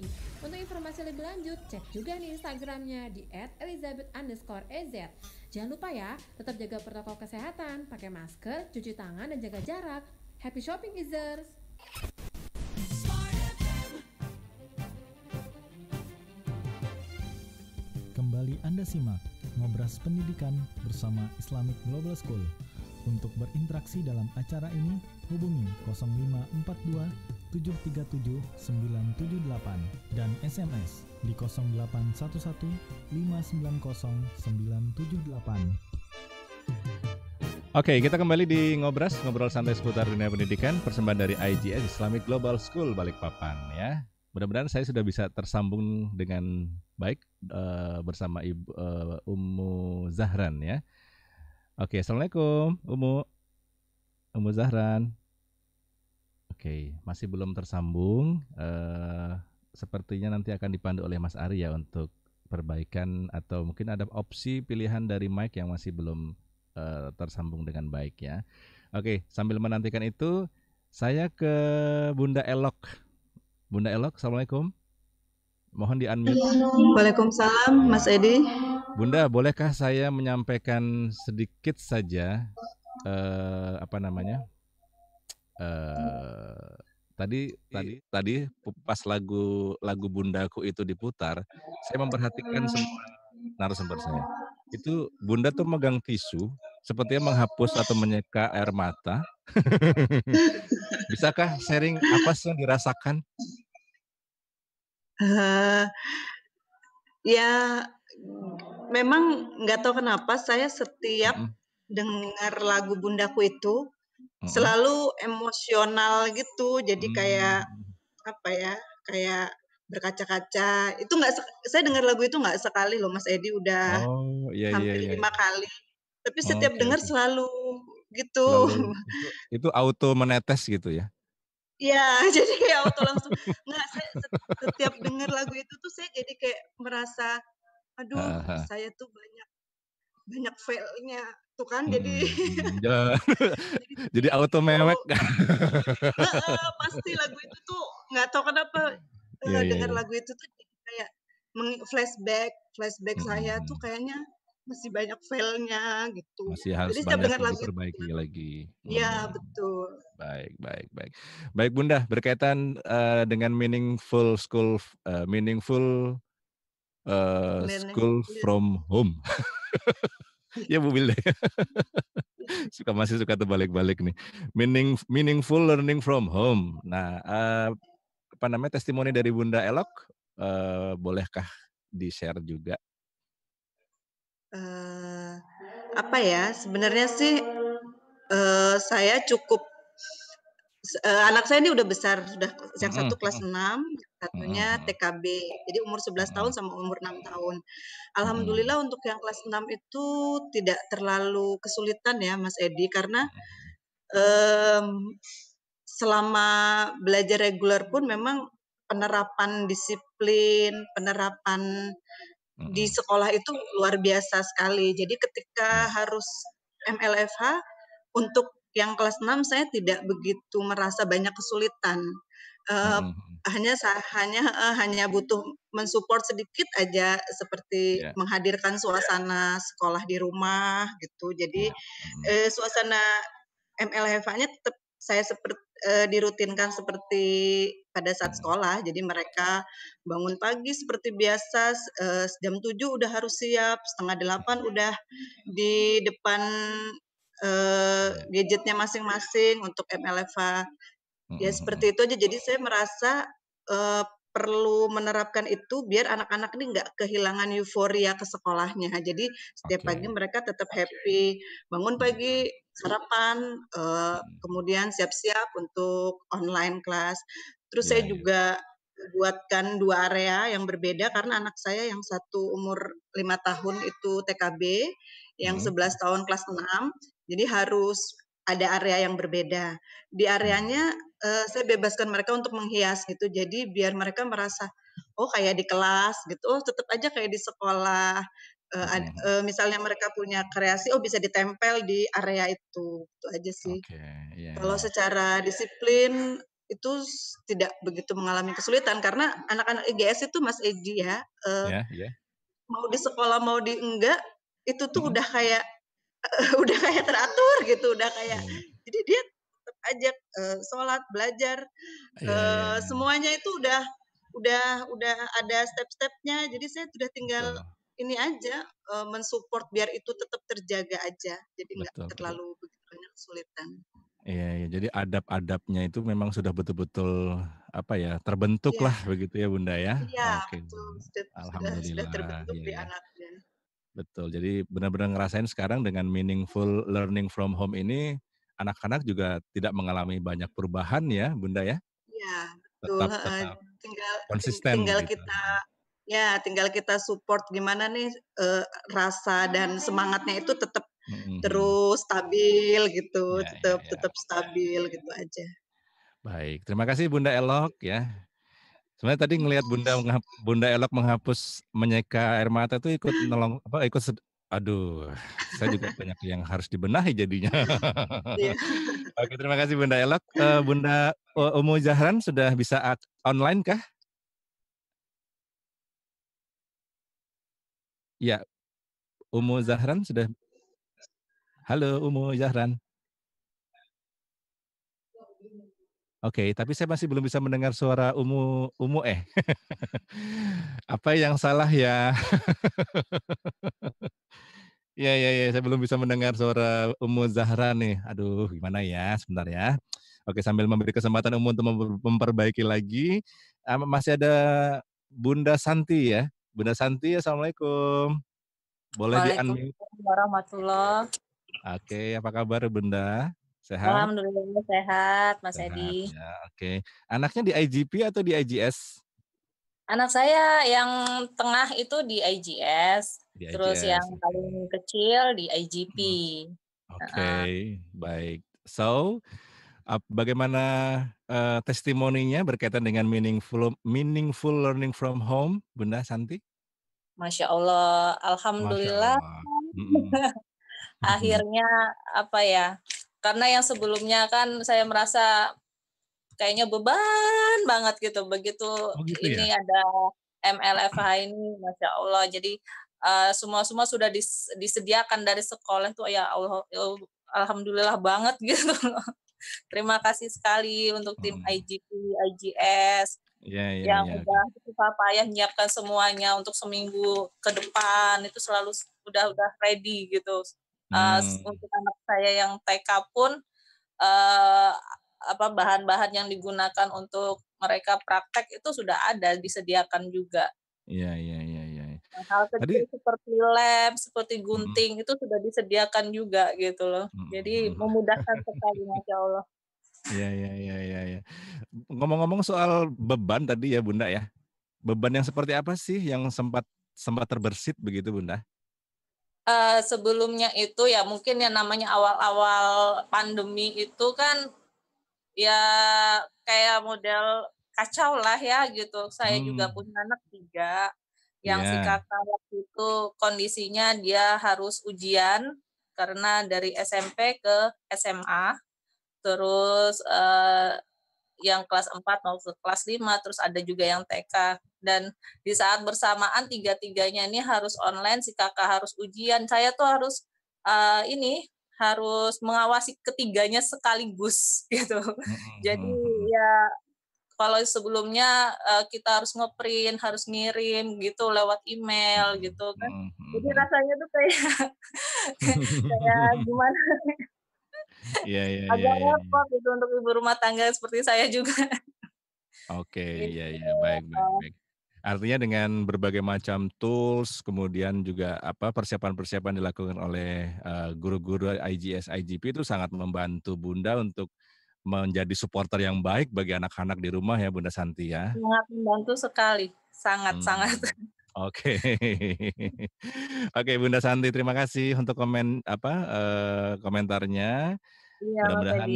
Untuk informasi lebih lanjut, cek juga nih Instagramnya di @elizabeth_ez. Jangan lupa ya, tetap jaga protokol kesehatan, pakai masker, cuci tangan, dan jaga jarak. Happy shopping, Izers! Kembali Anda simak Ngobras Pendidikan bersama Islamic Global School. Untuk berinteraksi dalam acara ini, hubungi 0542 737 978 dan SMS di 0811 590 978. Oke, kita kembali di Ngobras, ngobrol santai seputar dunia pendidikan, persembahan dari IGS Islamic Global School Balikpapan ya. Mudah-mudahan saya sudah bisa tersambung dengan baik uh, bersama Ibu uh, Ummu Zahran ya. Oke, Assalamualaikum Ummu. Ummu Zahran. Oke, masih belum tersambung. Uh, sepertinya nanti akan dipandu oleh Mas Arya untuk perbaikan atau mungkin ada opsi pilihan dari mic yang masih belum uh, tersambung dengan baik ya. Oke, sambil menantikan itu saya ke Bunda Elok. Bunda Elok, Assalamualaikum. Mohon di-unmute. Iya, Waalaikumsalam, Mas Edi. Bunda, bolehkah saya menyampaikan sedikit saja eh, apa namanya? Eh, tadi tadi tadi pas lagu lagu bundaku itu diputar, saya memperhatikan semua narasumber saya. Itu bunda tuh megang tisu, sepertinya menghapus atau menyeka air mata. Bisakah sharing apa sih yang dirasakan ya memang nggak tahu kenapa saya setiap mm. dengar lagu bundaku itu mm. selalu emosional gitu jadi mm. kayak hmm. apa ya kayak berkaca-kaca itu nggak saya dengar lagu itu nggak sekali loh Mas Edi udah oh, iya, iya hampir iya, iya. lima kali tapi setiap oh, okay, dengar selalu gitu selalu. Itu, itu auto menetes gitu ya Iya, jadi kayak auto langsung nggak saya setiap denger lagu itu tuh saya jadi kayak merasa aduh -huh. saya tuh banyak banyak failnya tuh kan hmm, jadi jadi, jadi auto mewek uh, pasti lagu itu tuh nggak tahu kenapa yeah, iya, uh, iya, dengar yeah. lagu itu tuh kayak flashback flashback hmm, hmm. saya tuh hmm. kayaknya masih banyak failnya gitu. Masih harus Jadi banyak dengar lagu perbaiki itu, lagi. Iya hmm. betul. Baik baik baik baik bunda berkaitan uh, dengan meaningful school uh, meaningful uh, school ya. from home. ya Bu wilde suka masih suka terbalik-balik nih. Meaning meaningful learning from home. Nah, uh, apa namanya testimoni dari Bunda Elok uh, bolehkah di-share juga uh, apa ya sebenarnya sih uh, saya cukup uh, anak saya ini udah besar sudah sejak satu hmm, kelas hmm. enam katanya satunya hmm. TKB jadi umur 11 tahun sama umur enam tahun alhamdulillah untuk yang kelas enam itu tidak terlalu kesulitan ya Mas Edi karena um, selama belajar reguler pun memang penerapan disiplin penerapan di sekolah itu luar biasa sekali. Jadi ketika iya. harus MLFH untuk yang kelas 6 saya tidak begitu merasa banyak kesulitan. Uh, hmm. hanya hanya uh, hanya butuh mensupport sedikit aja seperti yeah. menghadirkan suasana yeah. sekolah di rumah gitu jadi yeah. hmm. uh, eh, suasana mlfh nya tetap saya seperti e, eh, dirutinkan seperti pada saat sekolah. Jadi mereka bangun pagi seperti biasa e, jam 7 udah harus siap, setengah 8 udah di depan e, gadgetnya masing-masing untuk MLFA. Ya seperti itu aja. Jadi saya merasa e, perlu menerapkan itu biar anak-anak ini nggak kehilangan euforia ke sekolahnya. Jadi setiap okay. pagi mereka tetap happy, bangun pagi iya sarapan, uh, kemudian siap-siap untuk online kelas Terus yeah, saya iya. juga buatkan dua area yang berbeda karena anak saya yang satu umur lima tahun itu TKB, yang hmm. 11 tahun kelas 6. Jadi harus ada area yang berbeda. Di hmm. areanya uh, saya bebaskan mereka untuk menghias gitu. Jadi biar mereka merasa oh kayak di kelas gitu, oh tetap aja kayak di sekolah. Uh, ad, uh, misalnya mereka punya kreasi, oh bisa ditempel di area itu, itu aja sih. Okay, iya, yeah. Kalau iya. secara disiplin itu tidak begitu mengalami kesulitan karena anak-anak IGS itu Mas Egi ya, uh, eh, yeah, yeah. mau di sekolah mau di enggak itu tuh mm. udah kayak uh, udah kayak teratur gitu, udah kayak yeah. Hmm. jadi dia tetap aja uh, sholat belajar yeah, uh, yeah. semuanya itu udah udah udah ada step-stepnya, jadi saya sudah tinggal ini aja uh, mensupport biar itu tetap terjaga aja jadi nggak terlalu begitu banyak kesulitan Iya, ya. jadi adab-adabnya itu memang sudah betul-betul apa ya terbentuk ya. lah begitu ya bunda ya. Iya, okay. betul. Sudah, Alhamdulillah. Sudah terbentuk ya, di ya. anaknya. Betul. Jadi benar-benar ngerasain sekarang dengan meaningful learning from home ini anak-anak juga tidak mengalami banyak perubahan ya, bunda ya. Iya, betul. Tetap, tetap tinggal konsisten. Tinggal gitu. kita Ya, tinggal kita support gimana nih eh, rasa iya, dan iya, iya, semangatnya itu tetap hmm. terus stabil gitu, ya, tetap ya, tetap stabil gitu aja. Baik, terima kasih Bunda Elok ya. Sebenarnya tadi ngelihat Bunda Bunda Elok menghapus menyeka air mata itu ikut nolong apa ikut Aduh, saya juga banyak yang harus dibenahi jadinya. Oke, terima kasih Bunda Elok. Uh, Bunda Umu Zahran sudah bisa online kah? Ya, Umu Zahran sudah. Halo Umu Zahran. Oke, okay, tapi saya masih belum bisa mendengar suara Umu Umu eh. Apa yang salah ya? ya ya ya, saya belum bisa mendengar suara Umu Zahran nih. Aduh, gimana ya? Sebentar ya. Oke, sambil memberi kesempatan Umu untuk memperbaiki lagi. Masih ada Bunda Santi ya. Bunda Santi, Assalamualaikum. Boleh di unmute. warahmatullah. Oke, apa kabar Bunda? Sehat? Alhamdulillah sehat, Mas Edi. Ya, Oke. Anaknya di IGP atau di IGS? Anak saya yang tengah itu di IGS, di terus yang paling kecil di IGP. Hmm, oke, okay. uh-huh. baik. So, bagaimana uh, testimoninya berkaitan dengan meaningful meaningful learning from home, Bunda Santi? Masya Allah, alhamdulillah. Masya Allah. Akhirnya apa ya? Karena yang sebelumnya kan saya merasa kayaknya beban banget gitu. Begitu oh gitu ini ya? ada MLFH ini, masya Allah. Jadi eh, semua semua semua sudah dis, disediakan dari sekolah itu, ya, ya Allah, alhamdulillah banget gitu. Terima kasih sekali untuk tim IGP, IGS, yeah, yeah, yang yeah. udah susah gitu, payah nyiapkan semuanya untuk seminggu ke depan itu selalu sudah udah ready gitu. Eh, hmm. Uh, untuk anak saya yang TK pun uh, apa bahan-bahan yang digunakan untuk mereka praktek itu sudah ada disediakan juga. Iya iya iya iya. Nah, hal kecil Tadi, seperti lem, seperti hmm. gunting hmm. itu sudah disediakan juga gitu loh. Hmm. Jadi hmm, hmm. memudahkan sekali masya Allah. Iya iya iya iya. Ya. Ngomong-ngomong soal beban tadi ya Bunda ya. Beban yang seperti apa sih yang sempat sempat terbersit begitu Bunda? Uh, sebelumnya itu ya mungkin yang namanya awal-awal pandemi itu kan ya kayak model kacau lah ya gitu. Saya hmm. juga punya anak tiga yang yeah. si iya. kakak waktu itu kondisinya dia harus ujian karena dari SMP ke SMA terus uh, yang kelas 4 mau ke kelas 5, terus ada juga yang TK. Dan di saat bersamaan tiga-tiganya ini harus online, si kakak harus ujian. Saya tuh harus uh, ini harus mengawasi ketiganya sekaligus gitu. Jadi ya kalau sebelumnya uh, kita harus ngeprint, harus ngirim gitu lewat email gitu kan. Jadi rasanya tuh kayak kayak gimana Iya iya, iya iya iya. Agak repot ya, itu untuk ibu rumah tangga seperti saya juga. Oke, okay, gitu iya iya baik baik baik. Artinya dengan berbagai macam tools, kemudian juga apa persiapan-persiapan dilakukan oleh eh, guru-guru uh, IGS IGP itu sangat membantu Bunda untuk menjadi supporter yang baik bagi anak-anak di rumah ya Bunda Santi ya. Sangat membantu sekali, sangat hmm. sangat. Oke, okay. oke okay, Bunda Santi terima kasih untuk komen apa uh, komentarnya. Iya, Mudah-mudahan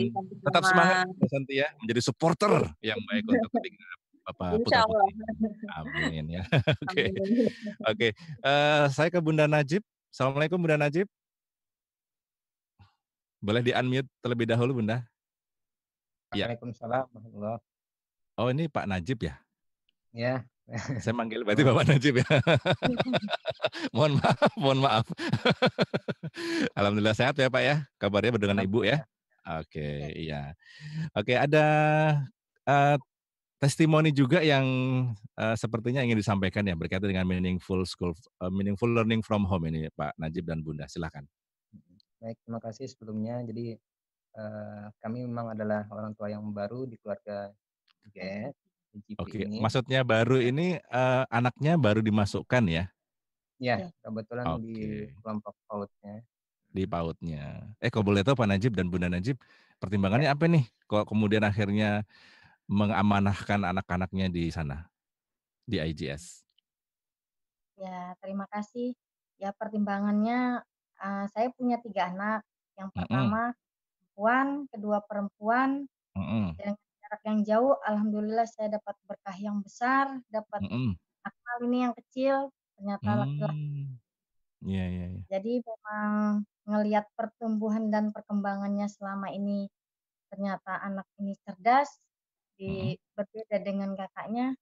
tetap semangat Mbak ya, Santi ya, menjadi supporter iya. yang baik untuk ketika Bapak Putra Putri. Amin ya. Oke. Oke. Okay. Okay. Uh, eh, saya ke Bunda Najib. Assalamualaikum Bunda Najib. Boleh di-unmute terlebih dahulu Bunda. Iya. Waalaikumsalam. Ya. Oh ini Pak Najib ya? Ya. Saya manggil berarti Bapak Najib ya. mohon maaf, mohon maaf. Alhamdulillah sehat ya Pak ya. Kabarnya berdengan Ibu ya. Oke, okay, iya. iya. Oke, okay, ada uh, testimoni juga yang uh, sepertinya ingin disampaikan ya berkaitan dengan meaningful school uh, meaningful learning from home ini Pak Najib dan Bunda. Silakan. Baik, terima kasih sebelumnya. Jadi uh, kami memang adalah orang tua yang baru di keluarga GET. Oke, okay. maksudnya baru ini uh, anaknya baru dimasukkan ya? Ya, kebetulan okay. di kelompok pautnya. Di pautnya. Eh, kok boleh tahu Pak Najib dan Bunda Najib pertimbangannya ya. apa nih? Kok kemudian akhirnya mengamanahkan anak-anaknya di sana di IGS? Ya, terima kasih. Ya, pertimbangannya uh, saya punya tiga anak. Yang pertama mm -hmm. perempuan, kedua perempuan, mm -hmm. dan jarak yang jauh alhamdulillah saya dapat berkah yang besar dapat mm-hmm. akal ini yang kecil ternyata mm. laki-laki hmm, yeah, yeah, yeah. jadi memang ngelihat pertumbuhan dan perkembangannya selama ini ternyata anak ini cerdas mm-hmm. berbeda dengan kakaknya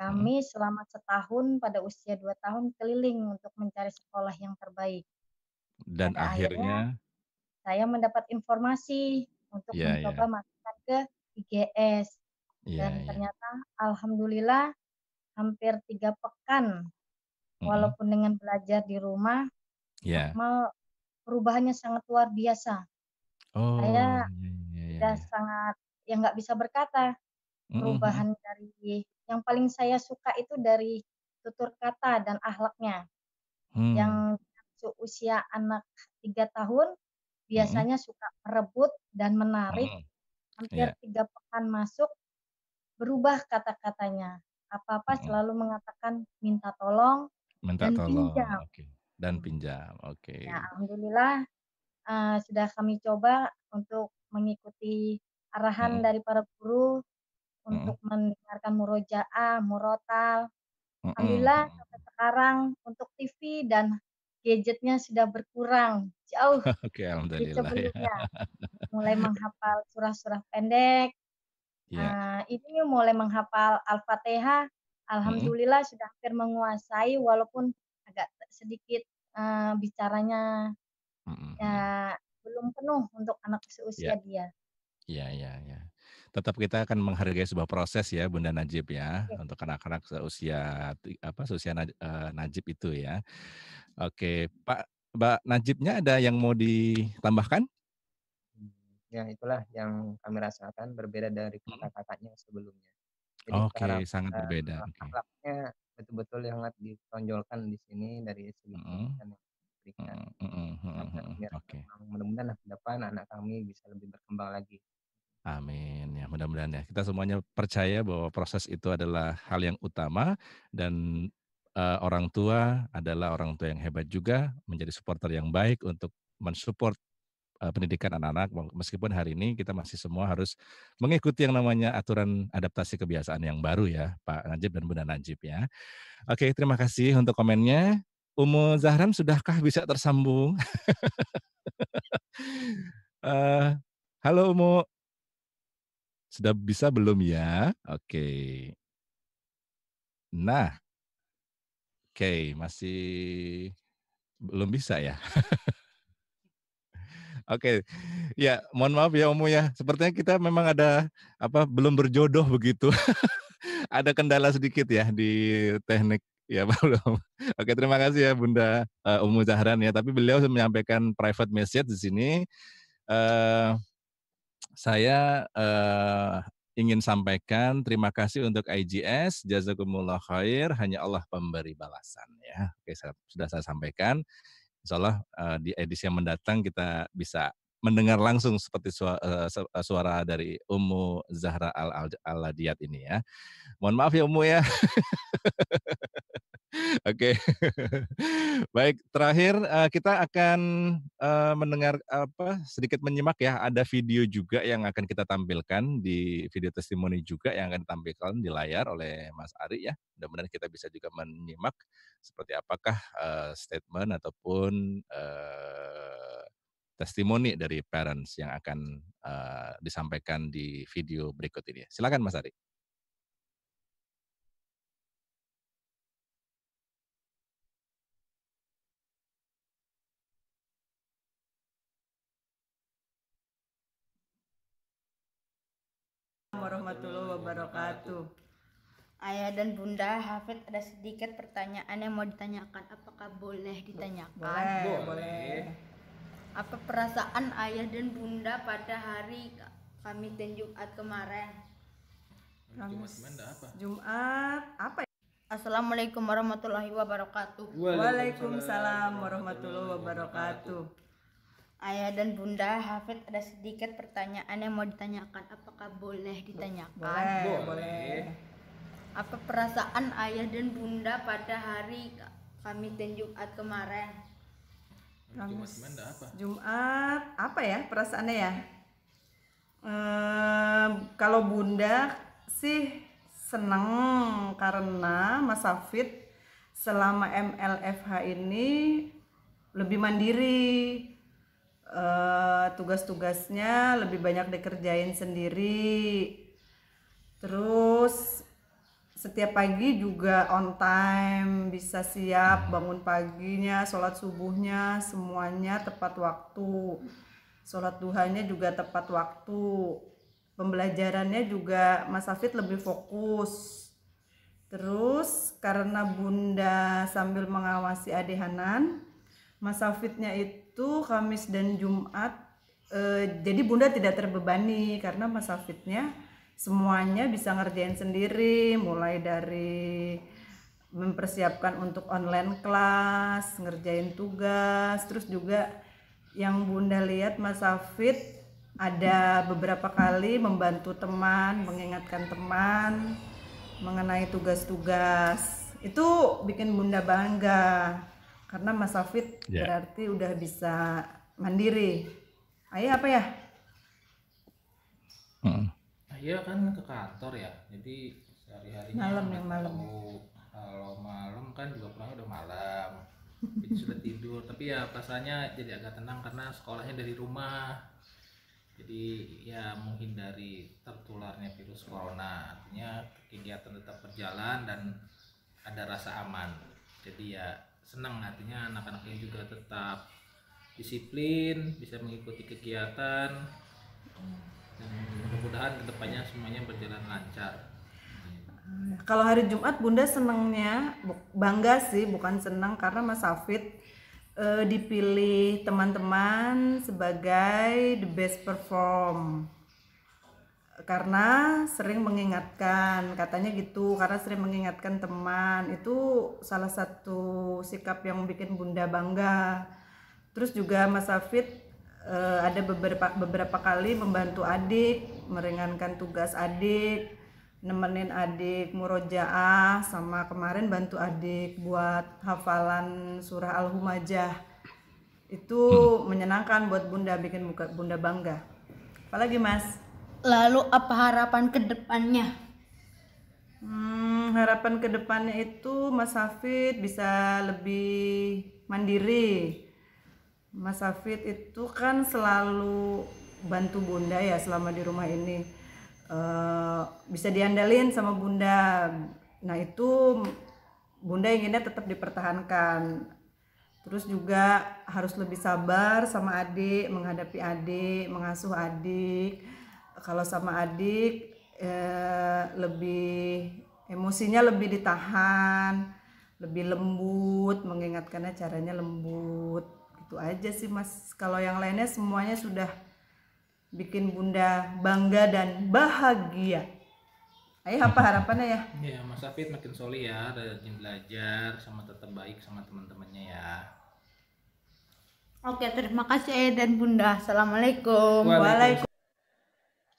kami mm-hmm. selama setahun pada usia dua tahun keliling untuk mencari sekolah yang terbaik dan akhirnya, akhirnya saya mendapat informasi untuk yeah, mencoba yeah. masukkan ke IGS yeah, dan yeah. ternyata alhamdulillah hampir tiga pekan mm-hmm. walaupun dengan belajar di rumah yeah. perubahannya sangat luar biasa oh, saya yeah, yeah, sudah iya, iya. sangat yang nggak bisa berkata perubahan mm-hmm. dari yang paling saya suka itu dari tutur kata dan ahlaknya hmm. yang usia anak tiga tahun biasanya hmm. suka merebut dan menarik hmm. Hampir yeah. tiga pekan masuk, berubah kata-katanya. Apa-apa hmm. selalu mengatakan minta tolong Minta dan tolong, pinjam. okay. Dan pinjam, oke. Ya, alhamdulillah, uh, sudah kami coba untuk mengikuti arahan hmm. dari para guru, untuk mendengarkan murojaah, murotal. Alhamdulillah sampai sekarang untuk TV dan gadgetnya sudah berkurang jauh Oke, alhamdulillah ya. Mulai menghafal surah-surah pendek. Yeah. Iya. Uh, ini mulai menghafal Al-Fatihah, hmm. alhamdulillah hmm. sudah hampir menguasai walaupun agak sedikit uh, bicaranya hmm. ya hmm. belum penuh untuk anak iya. seusia yeah. dia. Ya, ya, ya. Tetap kita akan menghargai sebuah proses ya, Bunda Najib ya, ya. untuk anak-anak seusia apa seusia eh, Najib itu ya. Oke, Pak Mbak Najibnya ada yang mau ditambahkan? Ya, itulah yang kami rasakan berbeda dari hmm. kata kakaknya sebelumnya. Jadi Oke, sangat eh, berbeda. Eh, akhlaknya betul-betul sangat ditonjolkan di sini dari segi hmm. pendidikan hmm, nah, Oke. Mudah-mudahan ke depan anak kami bisa lebih berkembang lagi. Amin ya mudah-mudahan ya kita semuanya percaya bahwa proses itu adalah hal yang utama dan uh, orang tua adalah orang tua yang hebat juga, menjadi supporter yang baik untuk mensupport uh, pendidikan anak-anak. Meskipun hari ini kita masih semua harus mengikuti yang namanya aturan adaptasi kebiasaan yang baru ya, Pak Najib dan Bunda Najib ya. Oke, terima kasih untuk komennya. Umu Zahran, sudahkah bisa tersambung? uh, halo Umu, sudah bisa belum ya? Oke. Nah, Oke, okay, masih belum bisa ya. Oke, okay. ya mohon maaf ya Omu ya. Sepertinya kita memang ada apa belum berjodoh begitu. ada kendala sedikit ya di teknik ya Pak Oke terima kasih ya Bunda uh, Zahran ya. Tapi beliau menyampaikan private message di sini. Uh, saya uh, ingin sampaikan. Terima kasih untuk IGS. Jazakumullah khair. Hanya Allah pemberi balasan. ya. Oke, sudah saya sampaikan. Insya Allah eh, di edisi yang mendatang kita bisa mendengar langsung seperti suara, eh, eh, suara dari Ummu Zahra Al-Aladiyat ini ya. Mohon maaf ya Ummu ya. Oke. Baik, terakhir eh, kita akan eh, mendengar apa sedikit menyimak ya ada video juga yang akan kita tampilkan di video testimoni juga yang akan ditampilkan di layar oleh Mas Ari ya. Mudah-mudahan kita bisa juga menyimak seperti apakah eh, statement ataupun uh, testimoni dari parents yang akan uh, disampaikan di video berikut ini. Silakan Mas Ari. wabarakatuh. Ayah dan Bunda Hafid ada sedikit pertanyaan yang mau ditanyakan. Apakah boleh ditanyakan? Boleh. boleh. Apa perasaan ayah dan bunda pada hari Kamis dan Jumat kemarin? Jumat apa? Jumat apa ya? Assalamualaikum warahmatullahi wabarakatuh. Waalaikumsalam warahmatullahi wabarakatuh. Ayah dan Bunda Hafid ada sedikit pertanyaan yang mau ditanyakan. Apakah boleh ditanyakan? Boleh. boleh. Apa perasaan Ayah dan Bunda pada hari Kamis dan Jumat kemarin? Jumat apa? Jumat apa ya perasaannya ya? Ehm, kalau Bunda sih senang karena Mas Hafid selama MLFH ini lebih mandiri uh, tugas-tugasnya lebih banyak dikerjain sendiri terus setiap pagi juga on time bisa siap bangun paginya sholat subuhnya semuanya tepat waktu sholat duhanya juga tepat waktu pembelajarannya juga Mas Hafid lebih fokus terus karena Bunda sambil mengawasi adik Hanan Mas Hafidnya itu itu Kamis dan Jumat eh, jadi bunda tidak terbebani karena Mas Hafidnya semuanya bisa ngerjain sendiri mulai dari mempersiapkan untuk online kelas, ngerjain tugas, terus juga yang bunda lihat Mas Hafid ada beberapa kali membantu teman, mengingatkan teman mengenai tugas-tugas. Itu bikin bunda bangga karena Mas Safit yeah. berarti udah bisa mandiri. Ayah apa ya? Hmm. Ayah iya kan ke kantor ya, jadi sehari-hari malam yang malam. Ya. Kalau malam kan juga pulang udah malam, jadi sudah tidur. Tapi ya rasanya jadi agak tenang karena sekolahnya dari rumah. Jadi ya menghindari tertularnya virus corona, artinya kegiatan tetap berjalan dan ada rasa aman. Jadi ya senang artinya anak-anaknya juga tetap disiplin bisa mengikuti kegiatan dan mudah-mudahan kedepannya semuanya berjalan lancar kalau hari Jumat bunda senangnya bangga sih bukan senang karena Mas Hafid e, dipilih teman-teman sebagai the best perform karena sering mengingatkan katanya gitu karena sering mengingatkan teman itu salah satu sikap yang bikin bunda bangga terus juga Mas safit eh, ada beberapa beberapa kali membantu adik meringankan tugas adik nemenin adik murojaah sama kemarin bantu adik buat hafalan surah al-humajah itu hmm. menyenangkan buat bunda bikin bunda bangga apalagi mas Lalu apa harapan kedepannya? Hmm, harapan kedepannya itu Mas Hafid bisa lebih mandiri. Mas Hafid itu kan selalu bantu Bunda ya selama di rumah ini. E, bisa diandalin sama Bunda. Nah itu Bunda inginnya tetap dipertahankan. Terus juga harus lebih sabar sama adik, menghadapi adik, mengasuh adik kalau sama adik e, lebih emosinya lebih ditahan lebih lembut mengingatkannya caranya lembut itu aja sih mas kalau yang lainnya semuanya sudah bikin bunda bangga dan bahagia Ayo apa harapannya ya ya mas Afid makin soli ya rajin belajar sama tetap baik sama teman-temannya ya Oke, terima kasih Ayah dan Bunda. Assalamualaikum. Waalaikumsalam.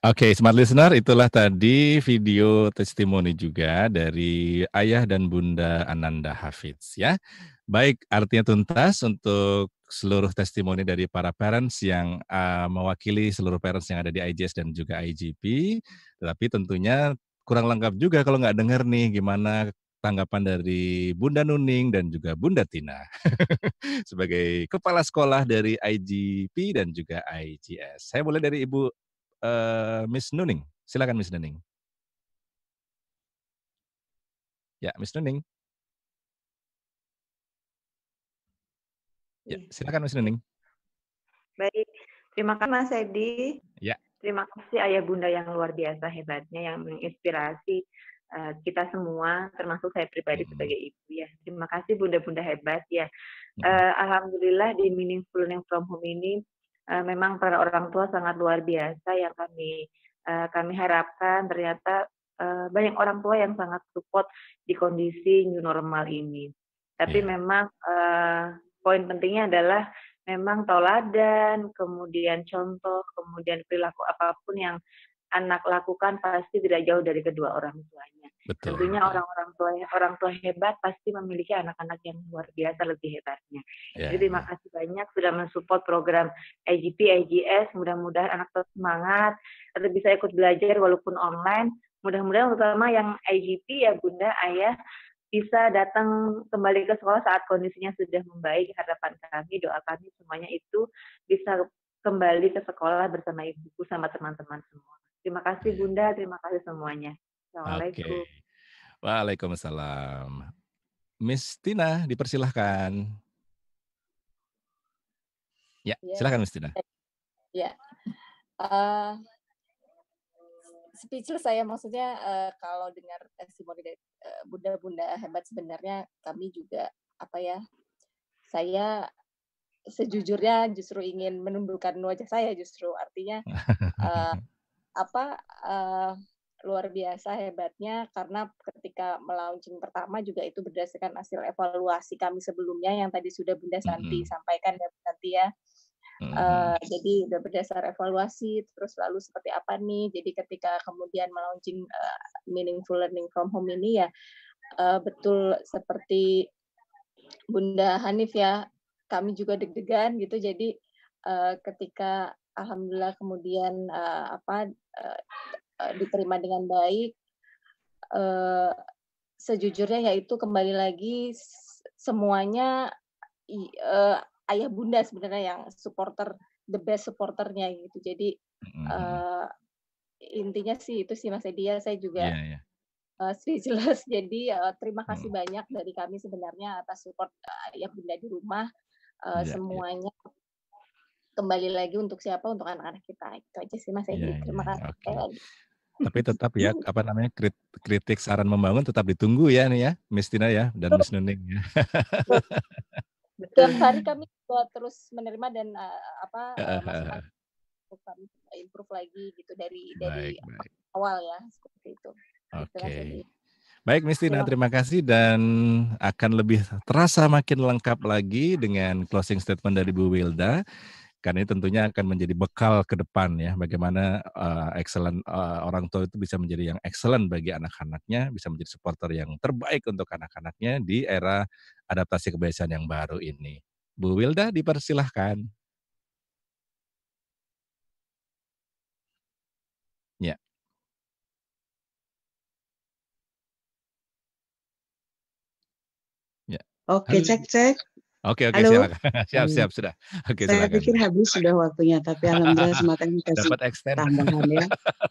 Oke, okay, smart listener, itulah tadi video testimoni juga dari ayah dan bunda Ananda Hafiz, ya. Baik, artinya tuntas untuk seluruh testimoni dari para parents yang uh, mewakili seluruh parents yang ada di IJS dan juga IGP. Tetapi tentunya kurang lengkap juga kalau nggak dengar nih gimana tanggapan dari Bunda Nuning dan juga Bunda Tina sebagai kepala sekolah dari IGP dan juga IGS. Saya mulai dari Ibu uh, Miss Nuning. Silakan Miss Nuning. Ya, Miss Nuning. Ya, silakan Miss Nuning. Baik, terima kasih Mas Edi. Ya. Terima kasih Ayah Bunda yang luar biasa hebatnya yang menginspirasi eh, kita semua, termasuk saya pribadi hmm. sebagai ibu ya. Terima kasih Bunda-bunda hebat ya. Uh, Alhamdulillah di Meaningful Learning from Home ini uh, memang para orang tua sangat luar biasa yang kami uh, kami harapkan ternyata uh, banyak orang tua yang sangat support di kondisi new normal ini. Tapi yeah. memang uh, poin pentingnya adalah memang toladan, kemudian contoh, kemudian perilaku apapun yang anak lakukan pasti tidak jauh dari kedua orang tuanya. Betul. Tentunya orang-orang tua orang tua hebat pasti memiliki anak-anak yang luar biasa lebih hebatnya. Yeah. Jadi terima ya. kasih banyak sudah mensupport program IGP IGS. Mudah-mudahan anak tetap semangat, atau bisa ikut belajar walaupun online. Mudah-mudahan terutama yang IGP ya Bunda, Ayah bisa datang kembali ke sekolah saat kondisinya sudah membaik. Harapan kami, doa kami semuanya itu bisa kembali ke sekolah bersama ibuku sama teman-teman semua. Terima kasih Bunda, terima kasih semuanya. Assalamualaikum. Okay. Waalaikumsalam. Miss Tina, dipersilahkan. Ya, yeah. silakan Miss Tina. Ya, uh, speechless saya maksudnya uh, kalau dengar testimoni dari eh, bunda-bunda hebat sebenarnya kami juga apa ya saya sejujurnya justru ingin menumbuhkan wajah saya justru artinya apa uh, luar biasa hebatnya karena ketika melaunching pertama juga itu berdasarkan hasil evaluasi kami sebelumnya yang tadi sudah Bunda Santi mm -hmm. sampaikan ya Bunda Santi ya. Mm -hmm. jadi sudah berdasar evaluasi terus lalu seperti apa nih. Jadi ketika kemudian melaunching uh, meaningful learning from home ini ya uh, betul seperti Bunda Hanif ya kami juga deg-degan gitu. Jadi uh, ketika alhamdulillah kemudian uh, apa uh, diterima dengan baik uh, sejujurnya yaitu kembali lagi semuanya uh, ayah bunda sebenarnya yang supporter the best supporternya gitu jadi uh, intinya sih itu sih mas Edia ya. saya juga yeah, iya, iya. yeah. speechless jadi terima kasih mm-hmm. banyak dari kami sebenarnya atas support uh, ayah bunda di rumah uh, semuanya kembali lagi untuk siapa untuk anak-anak kita itu aja sih mas iya, Edi ya, terima iya, kasih okay. tapi tetap ya apa namanya kritik saran membangun tetap ditunggu ya nih ya Miss Tina ya dan Miss Nuning ya setiap hari kami terus menerima dan uh, apa uh, uh, kami improve lagi gitu dari baik, dari baik. awal ya seperti itu. Gitu, oke. Okay. Baik, Miss Tina, terima kasih dan akan lebih terasa makin lengkap lagi dengan closing statement dari Bu Wilda. Karena ini tentunya akan menjadi bekal ke depan ya, bagaimana uh, excellent uh, orang tua itu bisa menjadi yang excellent bagi anak-anaknya, bisa menjadi supporter yang terbaik untuk anak-anaknya di era adaptasi kebiasaan yang baru ini. Bu Wilda dipersilahkan. Ya. Ya. Oke, cek cek. Oke oke silakan. siap siap sudah. Oke Saya silakan. pikir habis sudah waktunya tapi alhamdulillah semakin kasih Dapat extend. tambahan ya.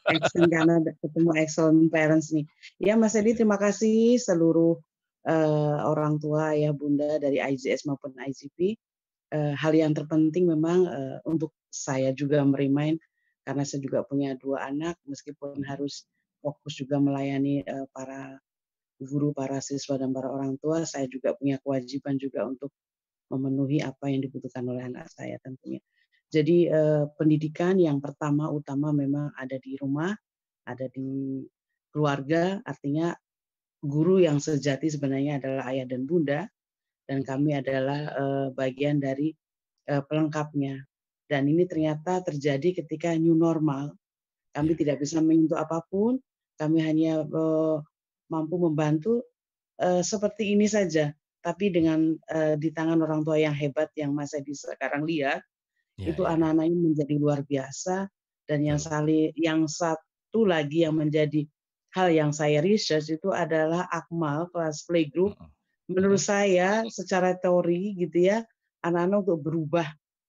extend karena ketemu excellent parents nih. Ya Mas Edi terima kasih seluruh uh, orang tua ya bunda dari IGS maupun ICP. Uh, eh, hal yang terpenting memang uh, untuk saya juga merimain karena saya juga punya dua anak meskipun harus fokus juga melayani uh, para guru, para siswa dan para orang tua, saya juga punya kewajiban juga untuk memenuhi apa yang dibutuhkan oleh anak saya tentunya. Jadi eh, pendidikan yang pertama utama memang ada di rumah, ada di keluarga, artinya guru yang sejati sebenarnya adalah ayah dan bunda dan kami adalah eh, bagian dari eh, pelengkapnya. Dan ini ternyata terjadi ketika new normal. Kami ya. tidak bisa menyentuh apapun, kami hanya eh, mampu membantu eh, seperti ini saja tapi dengan uh, di tangan orang tua yang hebat yang masih di sekarang lihat ya, itu ya. ya. anak-anaknya menjadi luar biasa dan yang sali yang satu lagi yang menjadi hal yang saya research itu adalah Akmal kelas playgroup menurut saya secara teori gitu ya anak-anak untuk berubah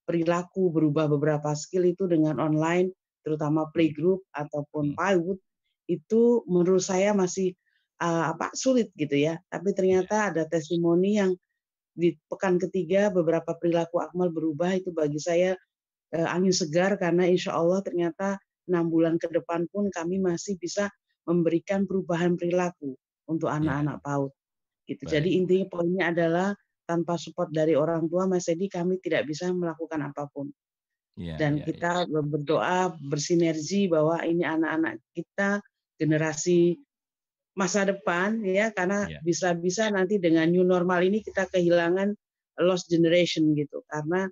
perilaku berubah beberapa skill itu dengan online terutama playgroup ataupun PAUD itu menurut saya masih uh, apa sulit gitu ya. Tapi ternyata iya. ada testimoni yang di pekan ketiga beberapa perilaku Akmal berubah itu bagi saya uh, angin segar karena insya Allah ternyata enam bulan ke depan pun kami masih bisa memberikan perubahan perilaku untuk iya. anak-anak PAUD. Gitu. Jadi intinya poinnya adalah tanpa support dari orang tua Mas Edi kami tidak bisa melakukan apapun. Ya, Dan ya, kita ya. berdoa bersinergi bahwa ini anak-anak kita generasi masa depan ya karena iya. bisa-bisa yeah. nanti dengan new normal ini kita kehilangan lost generation gitu karena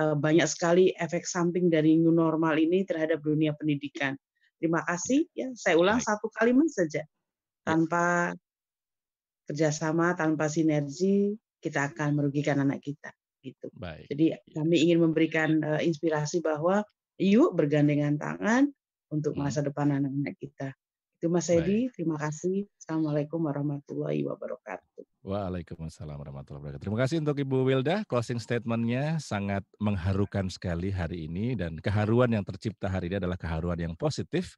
uh, banyak sekali efek samping dari new normal ini terhadap dunia pendidikan. Terima kasih ya saya ulang Baik. satu kalimat saja ya. tanpa kerjasama tanpa sinergi kita akan merugikan anak kita gitu. Baik. Jadi iya. kami ingin memberikan uh, inspirasi bahwa yuk bergandengan tangan untuk hmm. masa depan anak-anak kita. Itu Mas Edi, terima kasih. Assalamualaikum warahmatullahi wabarakatuh. Waalaikumsalam warahmatullahi wabarakatuh. Terima kasih untuk Ibu Wilda. Closing statementnya sangat mengharukan sekali hari ini dan keharuan yang tercipta hari ini adalah keharuan yang positif.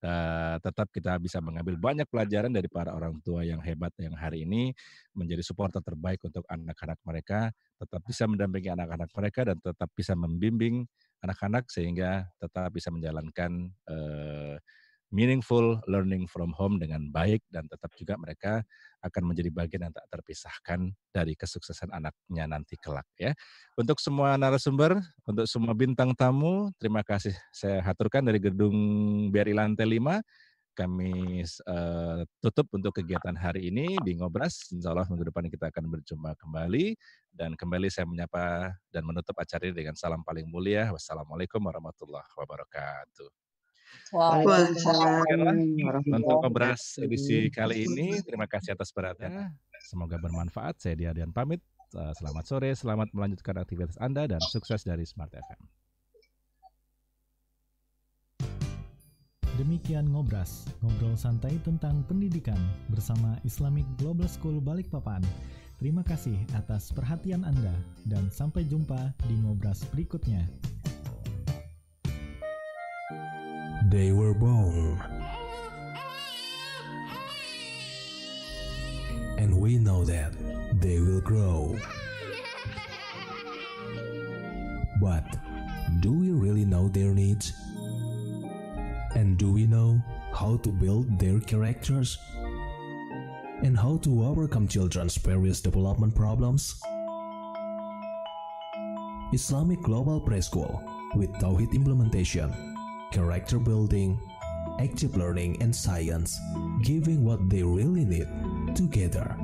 Uh, tetap kita bisa mengambil banyak pelajaran dari para orang tua yang hebat yang hari ini menjadi supporter terbaik untuk anak-anak mereka, tetap bisa mendampingi anak-anak mereka dan tetap bisa membimbing anak-anak sehingga tetap bisa menjalankan uh, meaningful learning from home dengan baik dan tetap juga mereka akan menjadi bagian yang tak terpisahkan dari kesuksesan anaknya nanti kelak ya. Untuk semua narasumber, untuk semua bintang tamu, terima kasih saya haturkan dari gedung BRI lantai 5. Kami uh, tutup untuk kegiatan hari ini di Ngobras. Insya Allah minggu depan kita akan berjumpa kembali. Dan kembali saya menyapa dan menutup acara ini dengan salam paling mulia. Wassalamualaikum warahmatullahi wabarakatuh. Wow. Untuk edisi hmm. kali ini, terima kasih atas perhatian. Ah. Semoga bermanfaat. Saya Diadian pamit. Eh, selamat sore, selamat melanjutkan aktivitas Anda dan sukses dari Smart FM. Demikian Ngobras, ngobrol santai tentang pendidikan bersama Islamic Global School Balikpapan. Terima kasih atas perhatian Anda dan sampai jumpa di Ngobras berikutnya. they were born. And we know that they will grow. But do we really know their needs? And do we know how to build their characters? And how to overcome children's various development problems? Islamic Global Preschool with Tawhid implementation character building, active learning and science, giving what they really need together.